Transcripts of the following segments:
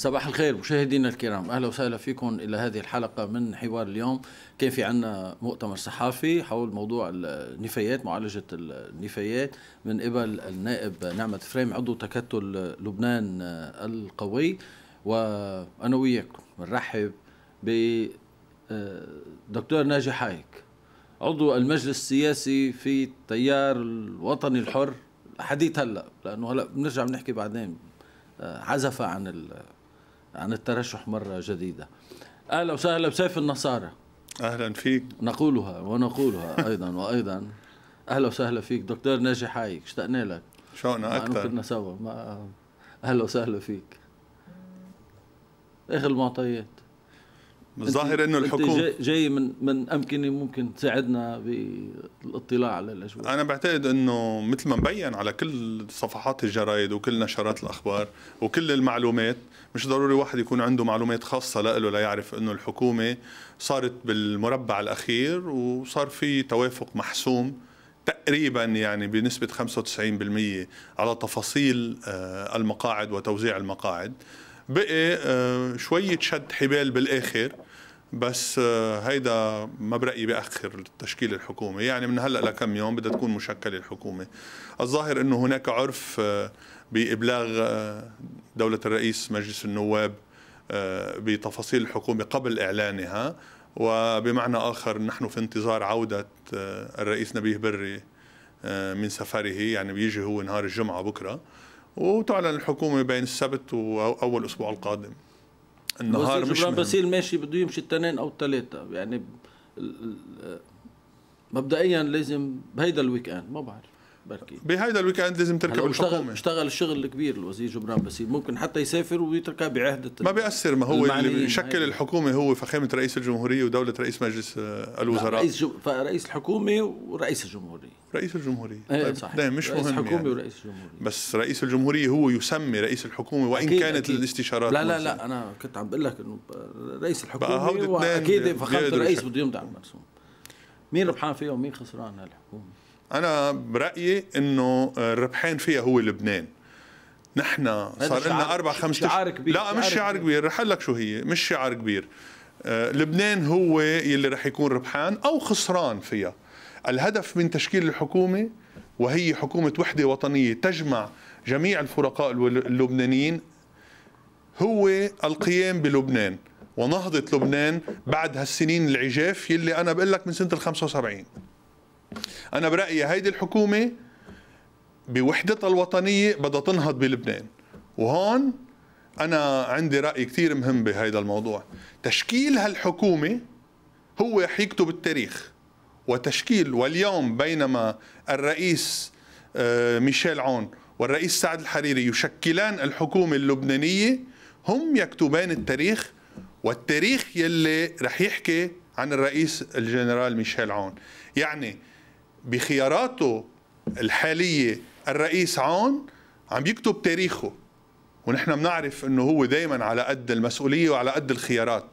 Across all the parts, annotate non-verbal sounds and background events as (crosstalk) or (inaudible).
صباح الخير مشاهدينا الكرام اهلا وسهلا فيكم الى هذه الحلقه من حوار اليوم كان في عندنا مؤتمر صحافي حول موضوع النفايات معالجه النفايات من قبل النائب نعمه فريم عضو تكتل لبنان القوي وانا وياكم بنرحب آه، دكتور ناجي حايك عضو المجلس السياسي في التيار الوطني الحر حديث هلا لانه هلا بنرجع بنحكي بعدين آه، عزف عن عن الترشح مرة جديدة أهلا وسهلا بسيف النصارى أهلا فيك نقولها ونقولها أيضا وأيضا أهلا وسهلا فيك دكتور ناجي حايك اشتقنا لك شوقنا أكثر كنا سوا ما أهلا وسهلا فيك اخر إيه المعطيات الظاهر انه الحكومه جاي, جاي من من امكنه ممكن تساعدنا بالاطلاع على الاجواء انا بعتقد انه مثل ما مبين على كل صفحات الجرايد وكل نشرات الاخبار وكل المعلومات مش ضروري واحد يكون عنده معلومات خاصة لإله ليعرف أنه الحكومة صارت بالمربع الأخير وصار في توافق محسوم تقريبا يعني بنسبة 95% على تفاصيل آه، المقاعد وتوزيع المقاعد بقي آه، شوية شد حبال بالآخر بس آه، هيدا ما برأيي بأخر تشكيل الحكومة يعني من هلأ لكم يوم بدها تكون مشكلة الحكومة الظاهر أنه هناك عرف بإبلاغ دولة الرئيس مجلس النواب آه، بتفاصيل الحكومة قبل إعلانها وبمعنى آخر نحن في انتظار عودة آه، الرئيس نبيه بري آه، من سفره يعني بيجي هو نهار الجمعة بكرة وتعلن الحكومة بين السبت وأول أسبوع القادم النهار مش مهم. بسيل ماشي بده يمشي الاثنين أو الثلاثة يعني مبدئيا لازم بهيدا الويك اند ما بعرف بركي بهيدا الويكند لازم تركب الحكومه اشتغل الشغل الكبير الوزير جبران باسيل ممكن حتى يسافر ويتركها بعهده ما بيأثر ما هو اللي بيشكل الحكومه هو فخامه رئيس الجمهوريه ودوله رئيس مجلس آه، الوزراء رئيس جم... فرئيس الحكومه ورئيس الجمهوريه رئيس الجمهوريه ايه طيب، صحيح إيه، مش رئيس مهم الحكومه يعني. ورئيس الجمهوريه بس رئيس الجمهوريه هو يسمي رئيس الحكومه وان أكيد كانت أكيد. الاستشارات لا لا لا, لا انا كنت عم بقول لك انه رئيس الحكومه اكيد يعني، فخامه الرئيس بده يمضي على المرسوم مين ربحان فيها ومين خسران هالحكومه انا برايي انه الربحان فيها هو لبنان نحن صار لنا اربع خمس شعار كبير لا مش شعار كبير رح لك شو هي مش شعار كبير آه لبنان هو يلي رح يكون ربحان او خسران فيها الهدف من تشكيل الحكومه وهي حكومه وحده وطنيه تجمع جميع الفرقاء اللبنانيين هو القيام بلبنان ونهضه لبنان بعد هالسنين العجاف يلي انا بقول لك من سنه ال 75 انا برايي هيدي الحكومه بوحدتها الوطنيه بدها تنهض بلبنان وهون انا عندي راي كثير مهم بهذا الموضوع تشكيل هالحكومه هو حيكتب التاريخ وتشكيل واليوم بينما الرئيس آه، ميشيل عون والرئيس سعد الحريري يشكلان الحكومة اللبنانية هم يكتبان التاريخ والتاريخ يلي رح يحكي عن الرئيس الجنرال ميشيل عون يعني بخياراته الحالية الرئيس عون عم يكتب تاريخه ونحن بنعرف انه هو دائما على قد المسؤوليه وعلى قد الخيارات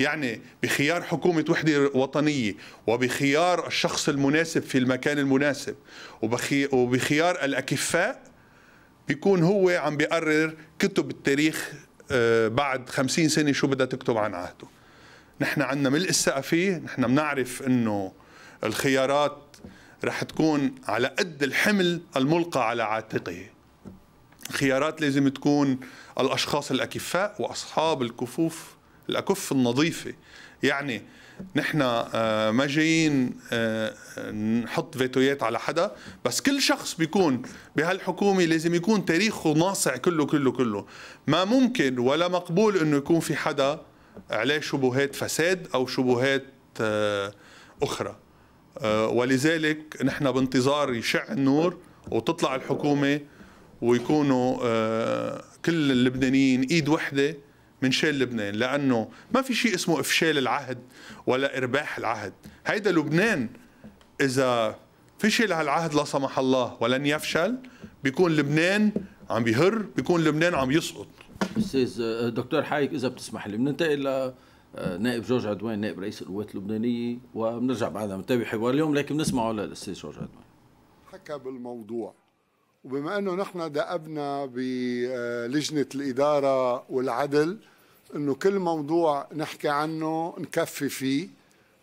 يعني بخيار حكومه وحده وطنيه وبخيار الشخص المناسب في المكان المناسب وبخيار الاكفاء بيكون هو عم بيقرر كتب التاريخ آه، بعد خمسين سنه شو بدها تكتب عن عهده نحن عندنا ملء الثقة فيه نحن بنعرف انه الخيارات رح تكون على قد الحمل الملقى على عاتقه خيارات لازم تكون الأشخاص الأكفاء وأصحاب الكفوف الأكف النظيفة يعني نحن آه، ما جايين آه، نحط فيتويات على حدا بس كل شخص بيكون بهالحكومة لازم يكون تاريخه ناصع كله كله كله ما ممكن ولا مقبول انه يكون في حدا عليه شبهات فساد او شبهات آه، اخرى آه، ولذلك نحن بانتظار يشع النور وتطلع الحكومة ويكونوا آه، كل اللبنانيين ايد وحده من شال لبنان لانه ما في شيء اسمه افشال العهد ولا ارباح العهد هيدا لبنان اذا فشل هالعهد لا سمح الله ولن يفشل بيكون لبنان عم بيهر بيكون لبنان عم يسقط استاذ آه، دكتور حايك اذا بتسمح لي بننتقل آه، نائب جورج عدوان نائب رئيس القوات اللبنانيه وبنرجع بعدها نتابع حوار اليوم لكن بنسمعه للاستاذ جورج عدوان حكى بالموضوع وبما انه نحن دأبنا بلجنه الاداره والعدل انه كل موضوع نحكي عنه نكفي فيه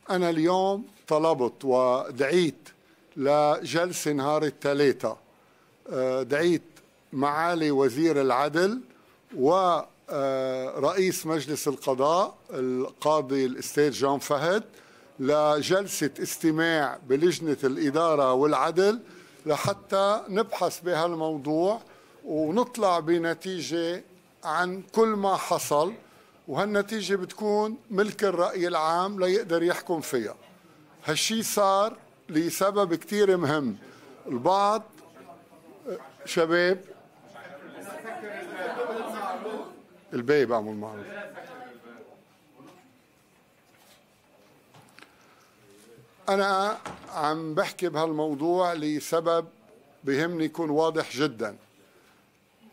انا اليوم طلبت ودعيت لجلسه نهار الثلاثاء آه، دعيت معالي وزير العدل و آه، رئيس مجلس القضاء القاضي الاستاذ جان فهد لجلسة استماع بلجنة الإدارة والعدل لحتى نبحث بهالموضوع ونطلع بنتيجة عن كل ما حصل وهالنتيجة بتكون ملك الرأي العام ليقدر يحكم فيها هالشي صار لسبب كتير مهم البعض آه، شباب الباقي بعمل معه معروف انا عم بحكي بهالموضوع لسبب بهمني يكون واضح جدا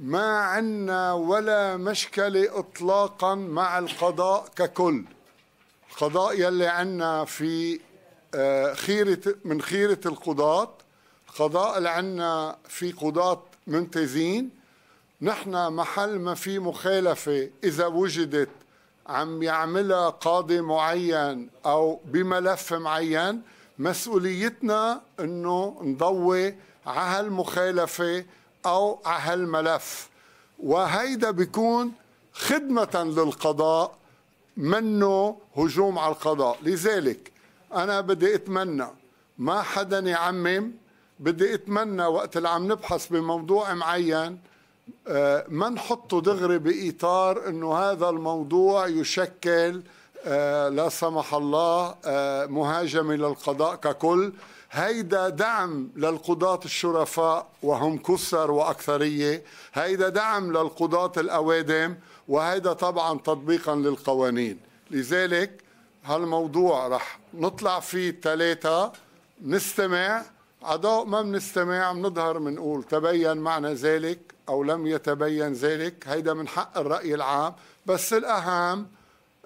ما عندنا ولا مشكله اطلاقا مع القضاء ككل القضاء يلي عندنا في آه، خيرة من خيرة القضاة القضاء اللي عندنا في قضاة ممتازين نحن محل ما في مخالفة إذا وجدت عم يعملها قاضي معين أو بملف معين مسؤوليتنا أنه نضوي على هالمخالفة أو على هالملف وهيدا بيكون خدمة للقضاء منه هجوم على القضاء لذلك أنا بدي أتمنى ما حدا يعمم بدي أتمنى وقت اللي عم نبحث بموضوع معين آه، ما نحطه دغري باطار انه هذا الموضوع يشكل آه، لا سمح الله آه، مهاجمه للقضاء ككل هيدا دعم للقضاة الشرفاء وهم كسر وأكثرية هيدا دعم للقضاة الأوادم وهيدا طبعا تطبيقا للقوانين لذلك هالموضوع رح نطلع فيه التلاتة نستمع عضاء ما بنستمع بنظهر بنقول تبين معنى ذلك أو لم يتبين ذلك هيدا من حق الرأي العام بس الأهم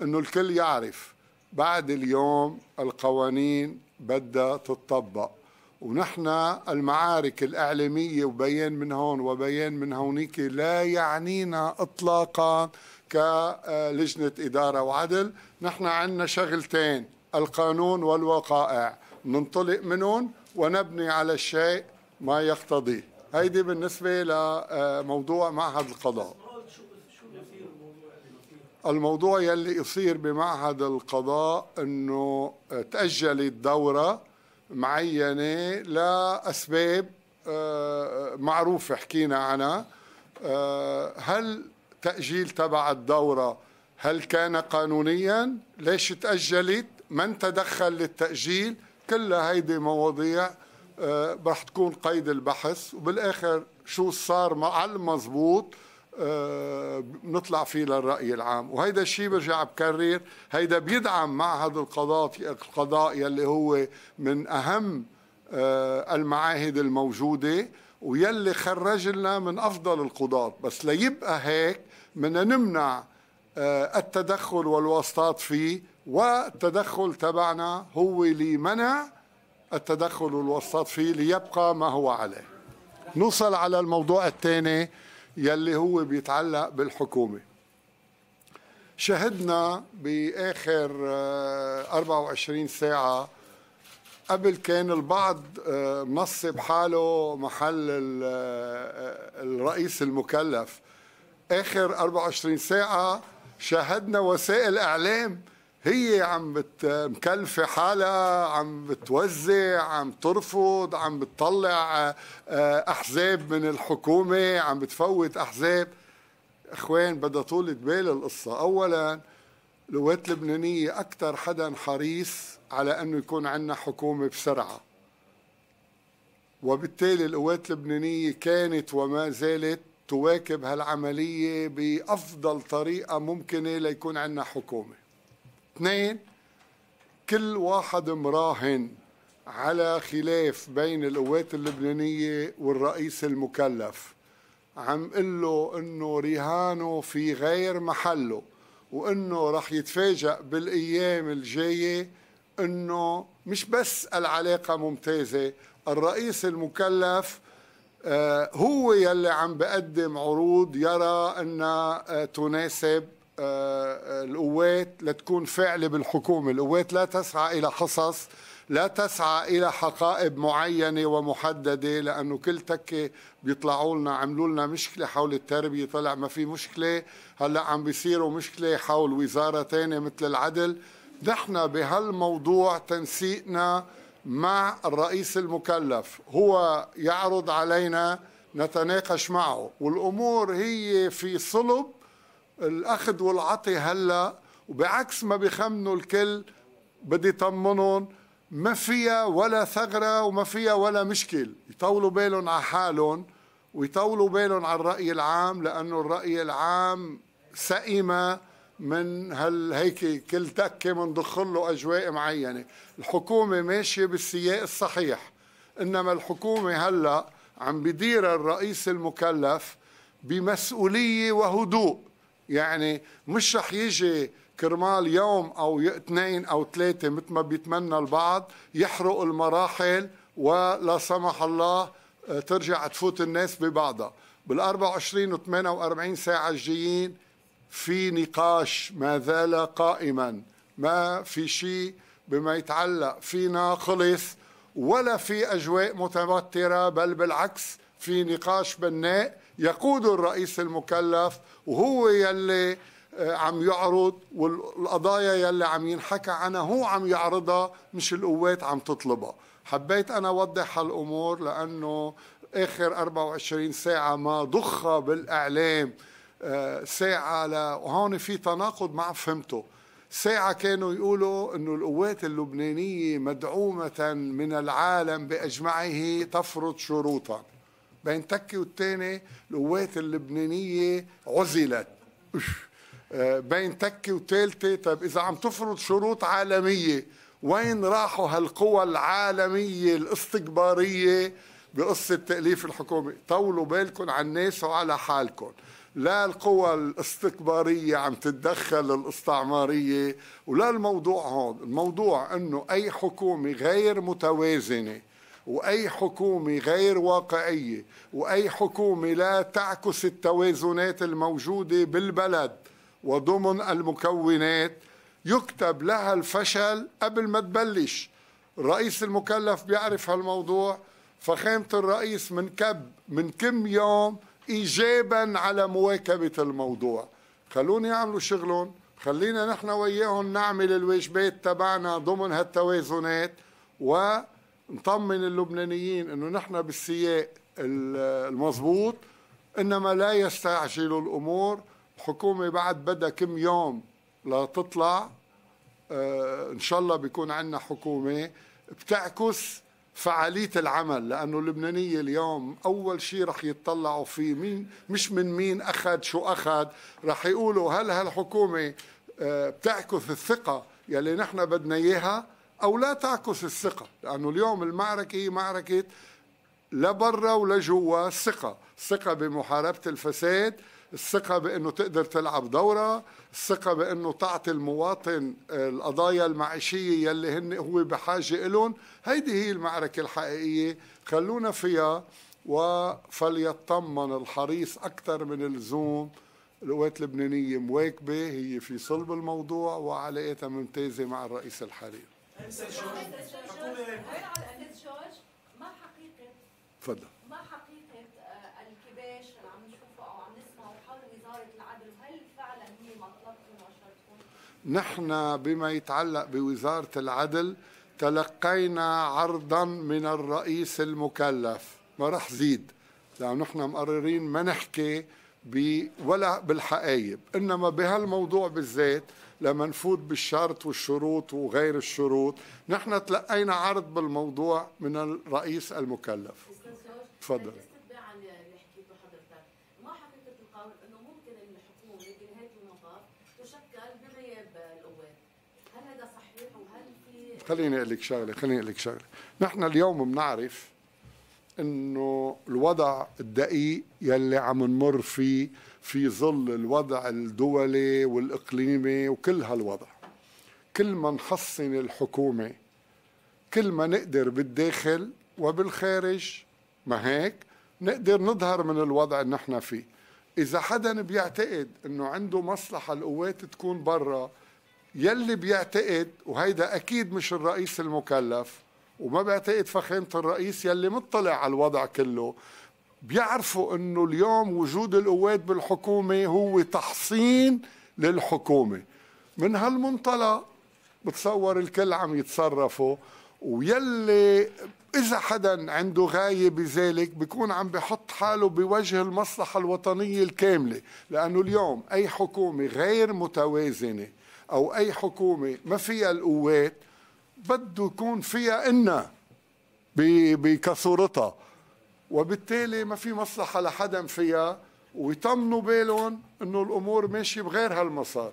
أنه الكل يعرف بعد اليوم القوانين بدها تطبق ونحن المعارك الإعلامية وبيان من هون وبيان من هونيك لا يعنينا إطلاقا كلجنة إدارة وعدل نحن عندنا شغلتين القانون والوقائع ننطلق منهم ونبني على الشيء ما يقتضيه هيدي بالنسبة لموضوع معهد القضاء الموضوع يلي يصير بمعهد القضاء انه تأجلت دورة معينة لأسباب آه، معروفة حكينا عنها آه، هل تأجيل تبع الدورة هل كان قانونيا ليش تأجلت من تدخل للتأجيل كل هيدي مواضيع آه، رح تكون قيد البحث وبالاخر شو صار مع المضبوط بنطلع آه، فيه للرأي العام وهيدا الشيء برجع بكرر هيدا بيدعم معهد القضاء القضاء يلي هو من أهم آه، المعاهد الموجودة ويلي خرج لنا من أفضل القضاة بس ليبقى هيك بدنا نمنع التدخل والواسطات فيه والتدخل تبعنا هو لمنع التدخل الوسط فيه ليبقى ما هو عليه نوصل على الموضوع الثاني يلي هو بيتعلق بالحكومة شهدنا بآخر 24 آه، ساعة قبل كان البعض آه، منصب حاله محل آه، الرئيس المكلف آخر 24 ساعة شاهدنا وسائل إعلام هي عم مكلفة حالها عم بتوزع عم ترفض عم بتطلع آه، أحزاب من الحكومة عم بتفوت أحزاب إخوان بدها طول بال القصة أولا القوات اللبنانية أكثر حدا حريص على أنه يكون عندنا حكومة بسرعة وبالتالي القوات اللبنانية كانت وما زالت تواكب هالعملية بأفضل طريقة ممكنة ليكون عندنا حكومة اثنين كل واحد مراهن على خلاف بين القوات اللبنانية والرئيس المكلف عم قل له انه رهانه في غير محله وانه رح يتفاجأ بالايام الجاية انه مش بس العلاقة ممتازة الرئيس المكلف آه، هو يلي عم بقدم عروض يرى انها آه، تناسب القوات لتكون فاعلة بالحكومة القوات لا تسعى إلى حصص لا تسعى إلى حقائب معينة ومحددة لأنه كل تكة بيطلعوا لنا عملوا لنا مشكلة حول التربية طلع ما في مشكلة هلأ عم بيصيروا مشكلة حول وزارة تانية مثل العدل نحن بهالموضوع تنسيقنا مع الرئيس المكلف هو يعرض علينا نتناقش معه والأمور هي في صلب الاخذ والعطي هلا وبعكس ما بخمنوا الكل بدي طمنهم ما فيها ولا ثغرة وما فيها ولا مشكل يطولوا بالهم على حالهم ويطولوا بالهم على الرأي العام لأنه الرأي العام سئمة من هال هيك كل تكة من له أجواء معينة الحكومة ماشية بالسياق الصحيح إنما الحكومة هلأ عم بدير الرئيس المكلف بمسؤولية وهدوء يعني مش رح يجي كرمال يوم او اثنين او ثلاثه مثل ما بيتمنى البعض يحرق المراحل ولا سمح الله آه، ترجع تفوت الناس ببعضها بال 24 و 48 ساعه الجايين في نقاش ما زال قائما ما في شيء بما يتعلق فينا خلص ولا في اجواء متوتره بل بالعكس في نقاش بناء يقود الرئيس المكلف وهو يلي آه، عم يعرض والقضايا يلي عم ينحكى عنها هو عم يعرضها مش القوات عم تطلبها حبيت أنا أوضح هالأمور لأنه آخر 24 ساعة ما ضخ بالإعلام آه، ساعة ل... وهون في تناقض ما فهمته ساعة كانوا يقولوا أنه القوات اللبنانية مدعومة من العالم بأجمعه تفرض شروطاً بين تكي والتاني القوات اللبنانيه عزلت آه، بين تكي والتالتة طيب إذا عم تفرض شروط عالمية وين راحوا هالقوى العالمية الاستكبارية بقصة تأليف الحكومة طولوا بالكم على الناس وعلى حالكم لا القوى الاستكبارية عم تتدخل الاستعمارية ولا الموضوع هون الموضوع أنه أي حكومة غير متوازنة واي حكومه غير واقعيه واي حكومه لا تعكس التوازنات الموجوده بالبلد وضمن المكونات يكتب لها الفشل قبل ما تبلش الرئيس المكلف بيعرف هالموضوع فخامة الرئيس من كب من كم يوم إيجابا على مواكبة الموضوع خلوني يعملوا شغلهم خلينا نحن وياهم نعمل الواجبات تبعنا ضمن هالتوازنات و نطمن اللبنانيين انه نحن بالسياق المضبوط انما لا يستعجلوا الامور حكومة بعد بدها كم يوم لتطلع آه، ان شاء الله بيكون عندنا حكومه بتعكس فعالية العمل لأنه اللبنانية اليوم أول شيء رح يتطلعوا فيه مين مش من مين أخذ شو أخذ رح يقولوا هل هالحكومة آه، بتعكس الثقة يلي نحن بدنا إياها أو لا تعكس الثقة لأنه اليوم المعركة هي معركة لا برا ولا جوا الثقة الثقة بمحاربة الفساد الثقة بأنه تقدر تلعب دورة الثقة بأنه تعطي المواطن القضايا المعيشية يلي هن هو بحاجة إلهم هيدي هي المعركة الحقيقية خلونا فيها وفليطمن الحريص أكثر من اللزوم القوات اللبنانية مواكبة هي في صلب الموضوع وعلاقتها ممتازة مع الرئيس الحالي إيه؟ أيوة، ما حقيقه تفضل ما حقيقه آه، الكباش اللي عم نشوفه او عم نسمعه حول وزاره العدل وهل فعلا هي مطلبكم وشرطكم؟ نحن بما يتعلق بوزاره العدل تلقينا عرضا من الرئيس المكلف ما راح زيد لأن نحن مقررين ما نحكي ولا بالحقايب إنما بهالموضوع بالذات لما نفوت بالشرط والشروط وغير الشروط نحن تلقينا عرض بالموضوع من الرئيس المكلف تفضل خليني اقول لك شغله خليني اقول لك شغله نحن اليوم بنعرف انه الوضع الدقيق يلي عم نمر فيه في ظل الوضع الدولي والإقليمي وكل هالوضع كل ما نحصن الحكومة كل ما نقدر بالداخل وبالخارج ما هيك نقدر نظهر من الوضع اللي نحن فيه إذا حدا بيعتقد أنه عنده مصلحة القوات تكون برا يلي بيعتقد وهيدا أكيد مش الرئيس المكلف وما بعتقد فخامة الرئيس يلي مطلع على الوضع كله بيعرفوا انه اليوم وجود القوات بالحكومه هو تحصين للحكومه من هالمنطلق بتصور الكل عم يتصرفوا ويلي اذا حدا عنده غايه بذلك بيكون عم بحط حاله بوجه المصلحه الوطنيه الكامله لانه اليوم اي حكومه غير متوازنه او اي حكومه ما فيها القوات بده يكون فيها إنا بكثرتها وبالتالي ما في مصلحة لحدا فيها ويطمنوا بالهم انه الامور ماشيه بغير هالمسار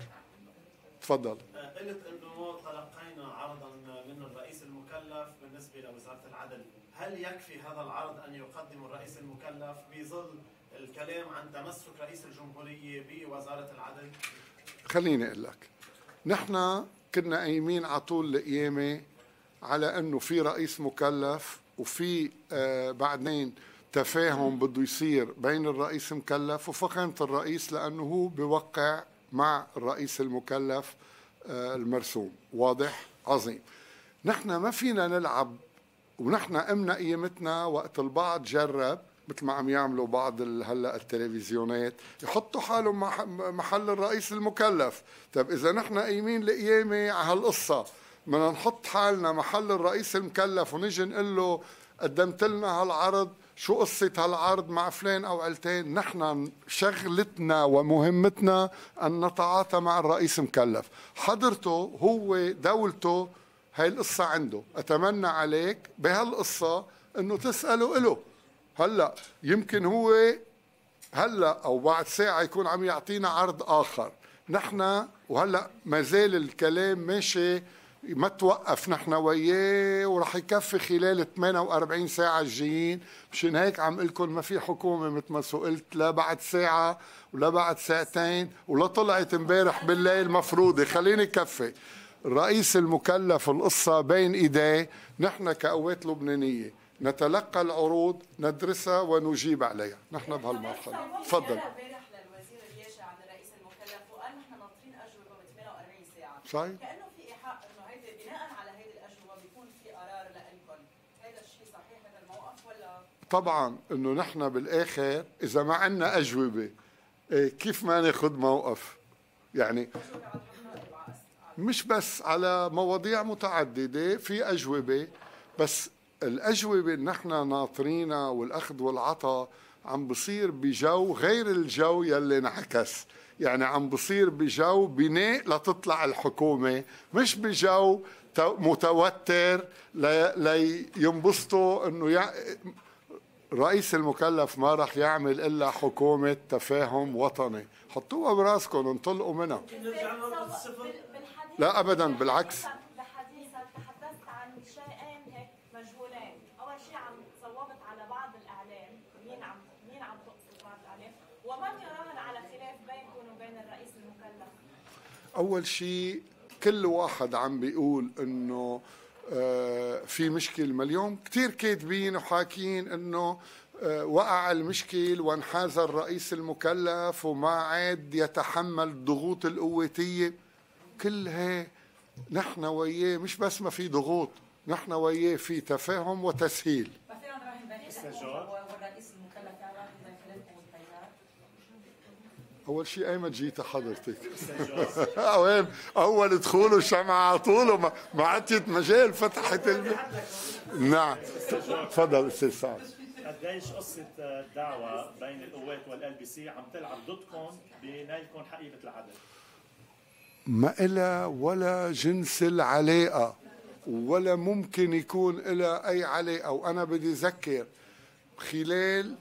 تفضل قلت انه تلقينا عرضا من الرئيس المكلف بالنسبه لوزاره العدل هل يكفي هذا العرض ان يقدم الرئيس المكلف بظل الكلام عن تمسك رئيس الجمهوريه بوزاره العدل خليني اقول لك نحن كنا قايمين على طول القيامه على انه في رئيس مكلف وفي آه، بعدين تفاهم بده يصير بين الرئيس المكلف وفخامة الرئيس لأنه هو بوقع مع الرئيس المكلف آه، المرسوم واضح عظيم نحن ما فينا نلعب ونحن امنا قيمتنا وقت البعض جرب مثل ما عم يعملوا بعض هلا التلفزيونات يحطوا حالهم محل الرئيس المكلف طب اذا نحن قايمين لقيامه على هالقصه بدنا نحط حالنا محل الرئيس المكلف ونجي نقول له قدمت لنا هالعرض شو قصة هالعرض مع فلان أو علتين نحن شغلتنا ومهمتنا أن نتعاطى مع الرئيس مكلف حضرته هو دولته هاي القصة عنده أتمنى عليك بهالقصة أنه تسأله إله هلأ يمكن هو هلأ أو بعد ساعة يكون عم يعطينا عرض آخر نحن وهلأ ما زال الكلام ماشي ما توقف نحن وياه ورح يكفي خلال 48 ساعة الجايين مشان هيك عم لكم ما في حكومة مثل ما سئلت لا بعد ساعة ولا بعد ساعتين ولا طلعت امبارح بالليل مفروضة خليني كفي الرئيس المكلف القصة بين إيديه نحن كقوات لبنانية نتلقى العروض ندرسها ونجيب عليها نحن بهالمرحلة تفضل صحيح طبعا انه نحن بالاخر اذا ما عندنا اجوبه إيه، كيف ما ناخذ موقف يعني مش بس على مواضيع متعدده في اجوبه بس الاجوبه اللي نحن ناطرينها والاخذ والعطاء عم بصير بجو غير الجو يلي انعكس يعني عم بصير بجو بناء لتطلع الحكومه مش بجو متوتر لينبسطوا انه رئيس المكلف ما رح يعمل الا حكومه تفاهم وطني حطوها براسكم انطلقوا منها لا ابدا بالعكس بحديثك تحدثت عن شيئين هيك مجهولين اول شيء عم صوبت على بعض الاعلام مين عم مين عم تقصد بعض الاعلام ومن يراهن على خلاف بينكم وبين الرئيس المكلف اول شيء كل واحد عم بيقول انه آه، في مشكل مليون كثير كاتبين وحاكيين انه آه، وقع المشكل وانحاز الرئيس المكلف وما عاد يتحمل الضغوط القوتية هي نحن وياه مش بس ما في ضغوط نحن وياه في تفاهم وتسهيل اول شيء ايمت جيت حضرتك (laughs) أول, دخول الشمعة على طول ما عطيت مجال فتحت الم... نعم تفضل استاذ سعد قديش قصة الدعوة بين القوات والال بي سي عم تلعب ضدكم بنيلكم حقيبة العدل؟ ما إلها ولا جنس العلاقة ولا ممكن يكون إلها أي علاقة وأنا بدي أذكر خلال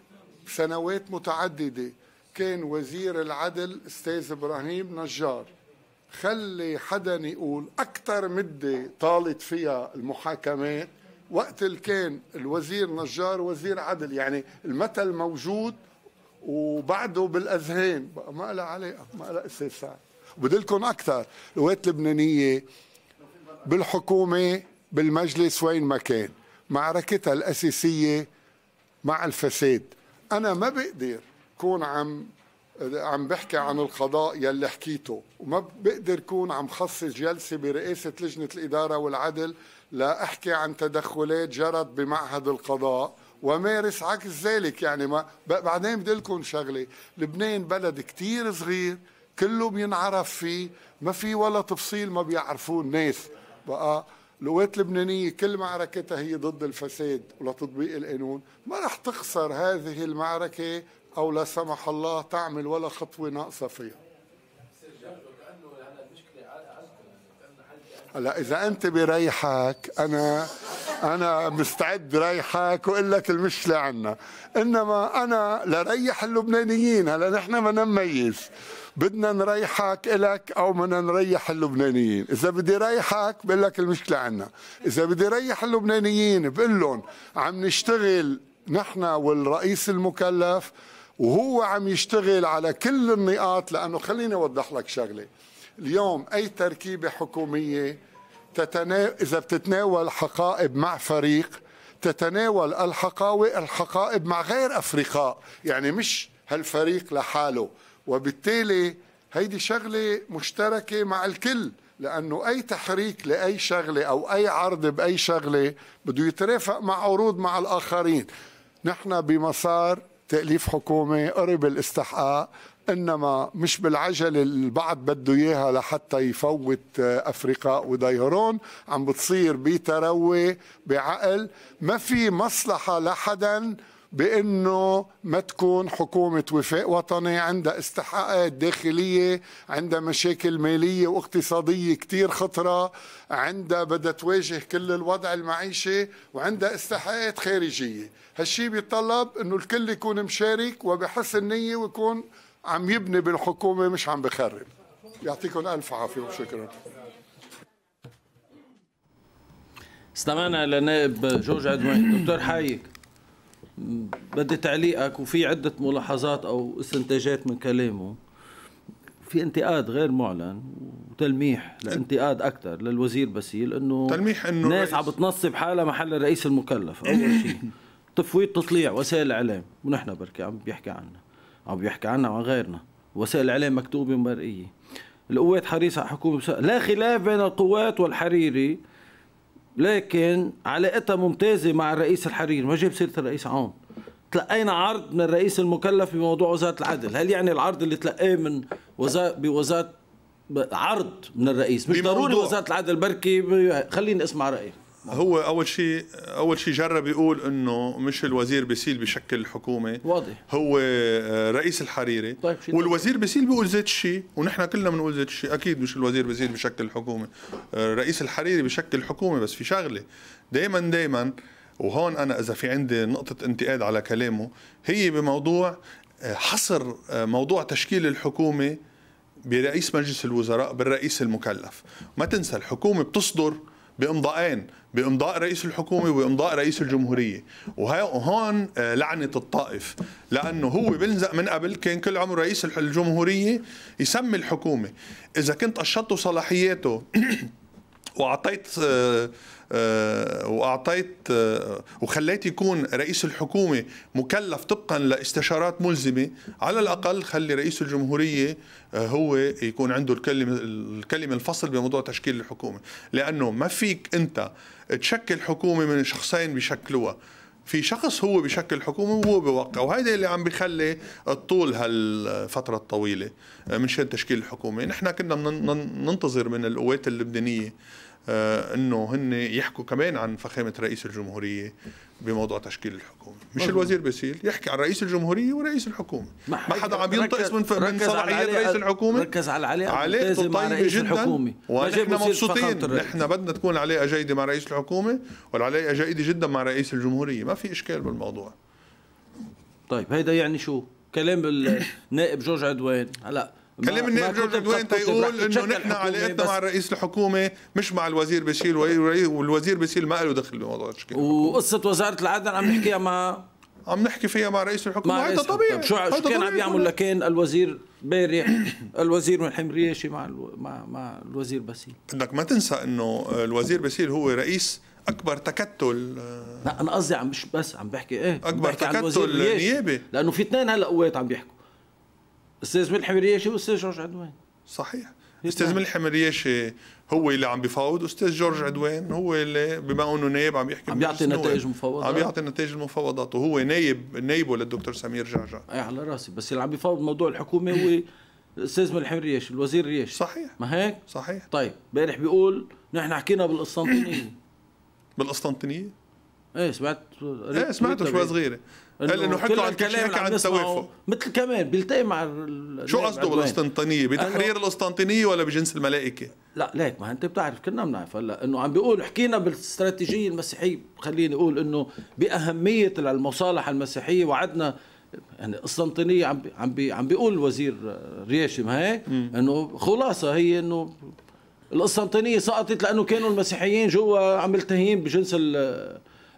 سنوات متعددة كان وزير العدل استاذ ابراهيم نجار خلي حدا يقول اكثر مده طالت فيها المحاكمات وقت اللي كان الوزير نجار وزير عدل يعني المثل موجود وبعده بالاذهان بقى ما لها علاقه ما لها استاذ سعد بدلكم اكثر القوات اللبنانيه بالحكومه بالمجلس وين ما كان معركتها الاساسيه مع الفساد انا ما بقدر كون عم عم بحكي عن القضاء يلي حكيته وما بقدر كون عم خصص جلسة برئاسة لجنة الإدارة والعدل لأحكي عن تدخلات جرت بمعهد القضاء ومارس عكس ذلك يعني ما بعدين بدي لكم شغلة لبنان بلد كتير صغير كله بينعرف فيه ما في ولا تفصيل ما بيعرفوه الناس بقى القوات اللبنانية كل معركتها هي ضد الفساد ولتطبيق القانون ما رح تخسر هذه المعركة أو لا سمح الله تعمل ولا خطوة ناقصة فيها هلا إذا أنت بريحك أنا أنا مستعد بريحك وأقول لك المشكلة عنا إنما أنا لريح اللبنانيين هلا نحن ما نميز بدنا نريحك إلك أو بدنا نريح اللبنانيين إذا بدي ريحك بقول لك المشكلة عنا إذا بدي ريح اللبنانيين بقول لهم عم نشتغل نحن والرئيس المكلف وهو عم يشتغل على كل النقاط لأنه خليني أوضح لك شغلة اليوم أي تركيبة حكومية تتنا... إذا بتتناول حقائب مع فريق تتناول الحقاوي الحقائب مع غير أفرقاء يعني مش هالفريق لحاله وبالتالي هيدي شغلة مشتركة مع الكل لأنه أي تحريك لأي شغلة أو أي عرض بأي شغلة بده يترافق مع عروض مع الآخرين نحن بمسار تأليف حكومة قرب الاستحقاق انما مش بالعجله البعض بده اياها لحتى يفوت آه، افرقاء وديهرون عم بتصير بتروي بعقل ما في مصلحه لحدا بانه ما تكون حكومه وفاق وطني عندها استحقاقات داخليه عندها مشاكل ماليه واقتصاديه كثير خطره عندها بدها تواجه كل الوضع المعيشي وعندها استحقاقات خارجيه هالشي بيتطلب انه الكل يكون مشارك وبحسن نيه ويكون عم يبني بالحكومه مش عم بخرب يعطيكم الف عافيه وشكرا استمعنا لنائب جورج عدوان دكتور حايك بدي تعليقك وفي عدة ملاحظات أو استنتاجات من كلامه في انتقاد غير معلن وتلميح لانتقاد اكثر للوزير باسيل انه تلميح انه ناس عم بتنصب حالها محل الرئيس المكلف اول شيء (laughs) تفويض تطليع وسائل الاعلام ونحن بركي عم بيحكي عنا عم بيحكي عنا وعن غيرنا وسائل الاعلام مكتوبه ومرئيه القوات حريصه على حكومه لا خلاف بين القوات والحريري لكن علاقتها ممتازه مع الرئيس الحريري ما جاب سيره الرئيس عون تلقينا عرض من الرئيس المكلف بموضوع وزاره العدل هل يعني العرض اللي تلقاه من وزاره بوزاره عرض من الرئيس مش ضروري وزاره العدل بركي خليني اسمع رايك نعم. هو اول شيء اول شيء جرب يقول انه مش الوزير بيسيل بشكل الحكومه واضح هو آه، رئيس الحريري طيب والوزير طيب؟ بيسيل بيقول زيت الشيء ونحن كلنا بنقول زيت الشيء اكيد مش الوزير بيسيل بشكل الحكومه آه، رئيس الحريري بشكل الحكومه بس في شغله دائما دائما وهون انا اذا في عندي نقطه انتقاد على كلامه هي بموضوع آه، حصر موضوع تشكيل الحكومه برئيس مجلس الوزراء بالرئيس المكلف ما تنسى الحكومه بتصدر بامضاءين بامضاء رئيس الحكومه وبامضاء رئيس الجمهوريه وهون آه، لعنه الطائف لانه هو بيلزق من قبل كان كل عمر رئيس الجمهوريه يسمي الحكومه اذا كنت قشطته صلاحياته (clears throat) واعطيت آه، آه، واعطيت آه، وخليت يكون رئيس الحكومه مكلف طبقا لاستشارات ملزمه على الاقل خلي رئيس الجمهوريه آه، هو يكون عنده الكلمه الكلمه الفصل بموضوع تشكيل الحكومه لانه ما فيك انت تشكل حكومه من شخصين بيشكلوها في شخص هو بشكل حكومة وهو بوقع وهذا اللي عم بخلي الطول هالفترة الطويلة من شان تشكيل الحكومة نحن كنا ننتظر من القوات اللبنانية آه، انه هن يحكوا كمان عن فخامه رئيس الجمهوريه بموضوع تشكيل الحكومه مش مزبوط. الوزير بسيل يحكي عن رئيس الجمهوريه ورئيس الحكومه ما حدا عم ينتقص من, من صلاحيات رئيس الحكومه ركز على علي علاقته طيبه جدا ونحن مبسوطين نحن بدنا تكون علاقه جيده مع رئيس الحكومه والعلاقه جيده جدا مع رئيس الجمهوريه ما في اشكال بالموضوع طيب هيدا يعني شو كلام النائب جورج عدوان هلا كلمني جورج دوين تيقول انه نحن علاقتنا مع رئيس الحكومه مش مع الوزير بشيل والوزير بشيل ما له دخل بموضوع تشكيل وقصه وزاره العدل عم نحكيها مع عم نحكي فيها مع رئيس الحكومه هذا طبيعي شو شو كان عم يعمل لكان الوزير باري (coughs) الوزير من ريشي مع الو... مع مع الوزير بسيل بدك ما تنسى انه الوزير بسيل هو رئيس اكبر تكتل آه، لا انا قصدي عم مش بس عم بحكي ايه اكبر بحكي تكتل نيابي لانه في اثنين هلا قوات عم بيحكوا استاذ ملحم مرياشي واستاذ جورج عدوان صحيح استاذ يعني. ملحم مرياشي هو اللي عم بيفاوض استاذ جورج عدوان هو اللي بما انه نايب عم يحكي عم بيعطي نتائج مفاوضات عم يعطي نتائج المفاوضات وهو نايب نايبه للدكتور سمير جعجع اي على راسي بس اللي عم بيفاوض موضوع الحكومه هو استاذ ملحم الرياشي الوزير رياشي صحيح ما هيك؟ صحيح طيب امبارح بيقول نحن حكينا بالقسطنطينيه (coughs) بالقسطنطينيه؟ ايه سمعت ايه سمعته شوي صغيره قال انه حكوا عن حكى عن التوافق مثل كمان بيلتقي مع شو قصده بالقسطنطينيه بتحرير القسطنطينيه ولا بجنس الملائكه لا ليك ما انت بتعرف كلنا بنعرف هلا انه عم بيقول حكينا بالاستراتيجيه المسيحيه خليني اقول انه باهميه المصالحه المسيحيه وعدنا يعني القسطنطينيه عم بي عم بي عم بيقول الوزير رياشم هيك انه خلاصه هي انه القسطنطينيه سقطت لانه كانوا المسيحيين جوا عم يلتهين بجنس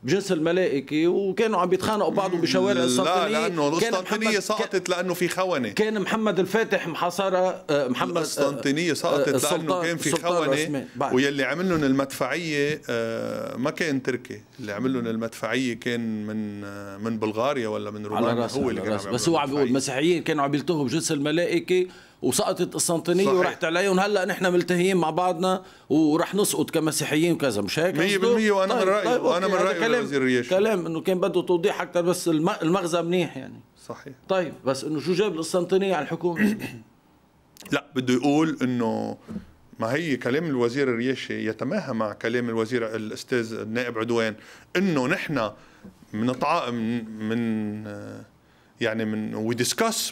بجنس الملائكه وكانوا عم بيتخانقوا بعضهم بشوارع السلطنيه لا لانه القسطنطينيه سقطت لانه في خونه كان محمد الفاتح محاصره آه، محمد آه، القسطنطينيه سقطت آه، لانه كان في خونه ويلي عمل لهم المدفعيه ما كان تركي اللي عمل لهم المدفعيه كان من من بلغاريا ولا من رومانيا هو اللي كان بس هو عم بيقول المسيحيين كانوا عم يلتهوا بجنس الملائكه وسقطت قسطنطينيه ورحت عليهم هلا نحن ملتهيين مع بعضنا ورح نسقط كمسيحيين وكذا مش هيك 100% وانا طيب من رايي طيب وانا من رايي كلام كلام انه كان بده توضيح اكثر بس المغزى منيح يعني صحيح طيب بس انه شو جاب القسطنطينيه على الحكومه (coughs) لا بده يقول انه ما هي كلام الوزير الرياشي يتماهى مع كلام الوزير الاستاذ النائب عدوان انه نحن من من يعني من وي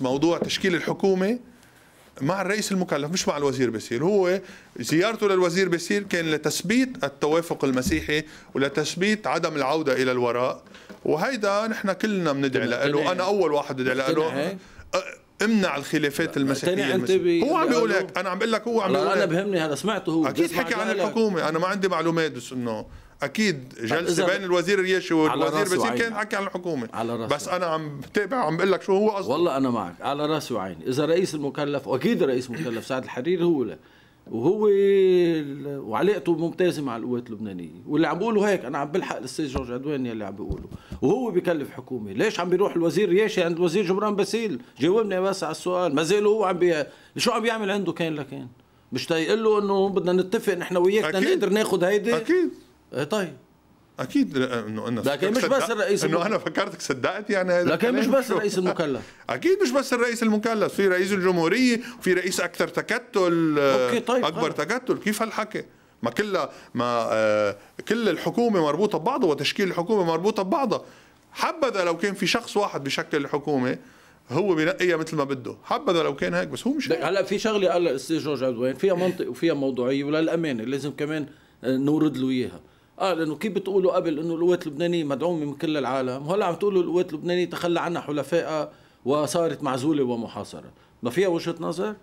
موضوع تشكيل الحكومه مع الرئيس المكلف مش مع الوزير بيصير هو زيارته للوزير بيصير كان لتثبيت التوافق المسيحي ولتثبيت عدم العودة إلى الوراء وهيدا نحن كلنا بندعي له أنا أول واحد بدعي له امنع الخلافات المسيحيه انت هو عم بيقول لك انا عم بقول لك هو عم بيقول انا بهمني هذا سمعته هو اكيد حكي عن الحكومه انا ما عندي معلومات بس انه اكيد طيب، جلسه بين الوزير الياشي والوزير بشير كان حكي عن الحكومه على رأس بس انا عم بتابع عم بقول لك شو هو قصده والله انا معك على راسي وعيني اذا رئيس المكلف واكيد رئيس المكلف سعد الحرير هو له. وهو وعلاقته ممتازه مع القوات اللبنانيه واللي عم بقوله هيك انا عم بلحق الاستاذ جورج عدوان اللي عم بقوله وهو بكلف حكومه ليش عم بيروح الوزير ياشي عند الوزير جبران باسيل جاوبني بس على السؤال ما زال هو عم بي... شو عم بيعمل عنده كان لكان مش تيقول له انه بدنا نتفق نحن وياك نقدر ناخذ هيدي اكيد إيه، طيب اكيد انه انا لكن مش بس الرئيس انه انا فكرتك صدقت يعني هذا لكن مش بس الرئيس المكلف اكيد مش بس الرئيس المكلف في رئيس الجمهوريه وفي رئيس اكثر تكتل أوكي طيب اكبر طيب. تكتل كيف هالحكي ما كلها ما آه، كل الحكومه مربوطه ببعضها وتشكيل الحكومه مربوطه ببعضها حبذا لو كان في شخص واحد بشكل الحكومه هو بنقيها مثل ما بده حبذا لو كان هيك بس هو مش هلا في شغله قال الاستاذ جورج عدوان فيها منطق وفيها موضوعيه وللامانه لازم كمان آه، نورد له اياها اه لانه كيف بتقولوا قبل انه القوات اللبنانيه مدعومه من كل العالم وهلا عم تقولوا القوات اللبنانيه تخلى عنها حلفائها وصارت معزوله ومحاصره ما فيها وجهه نظر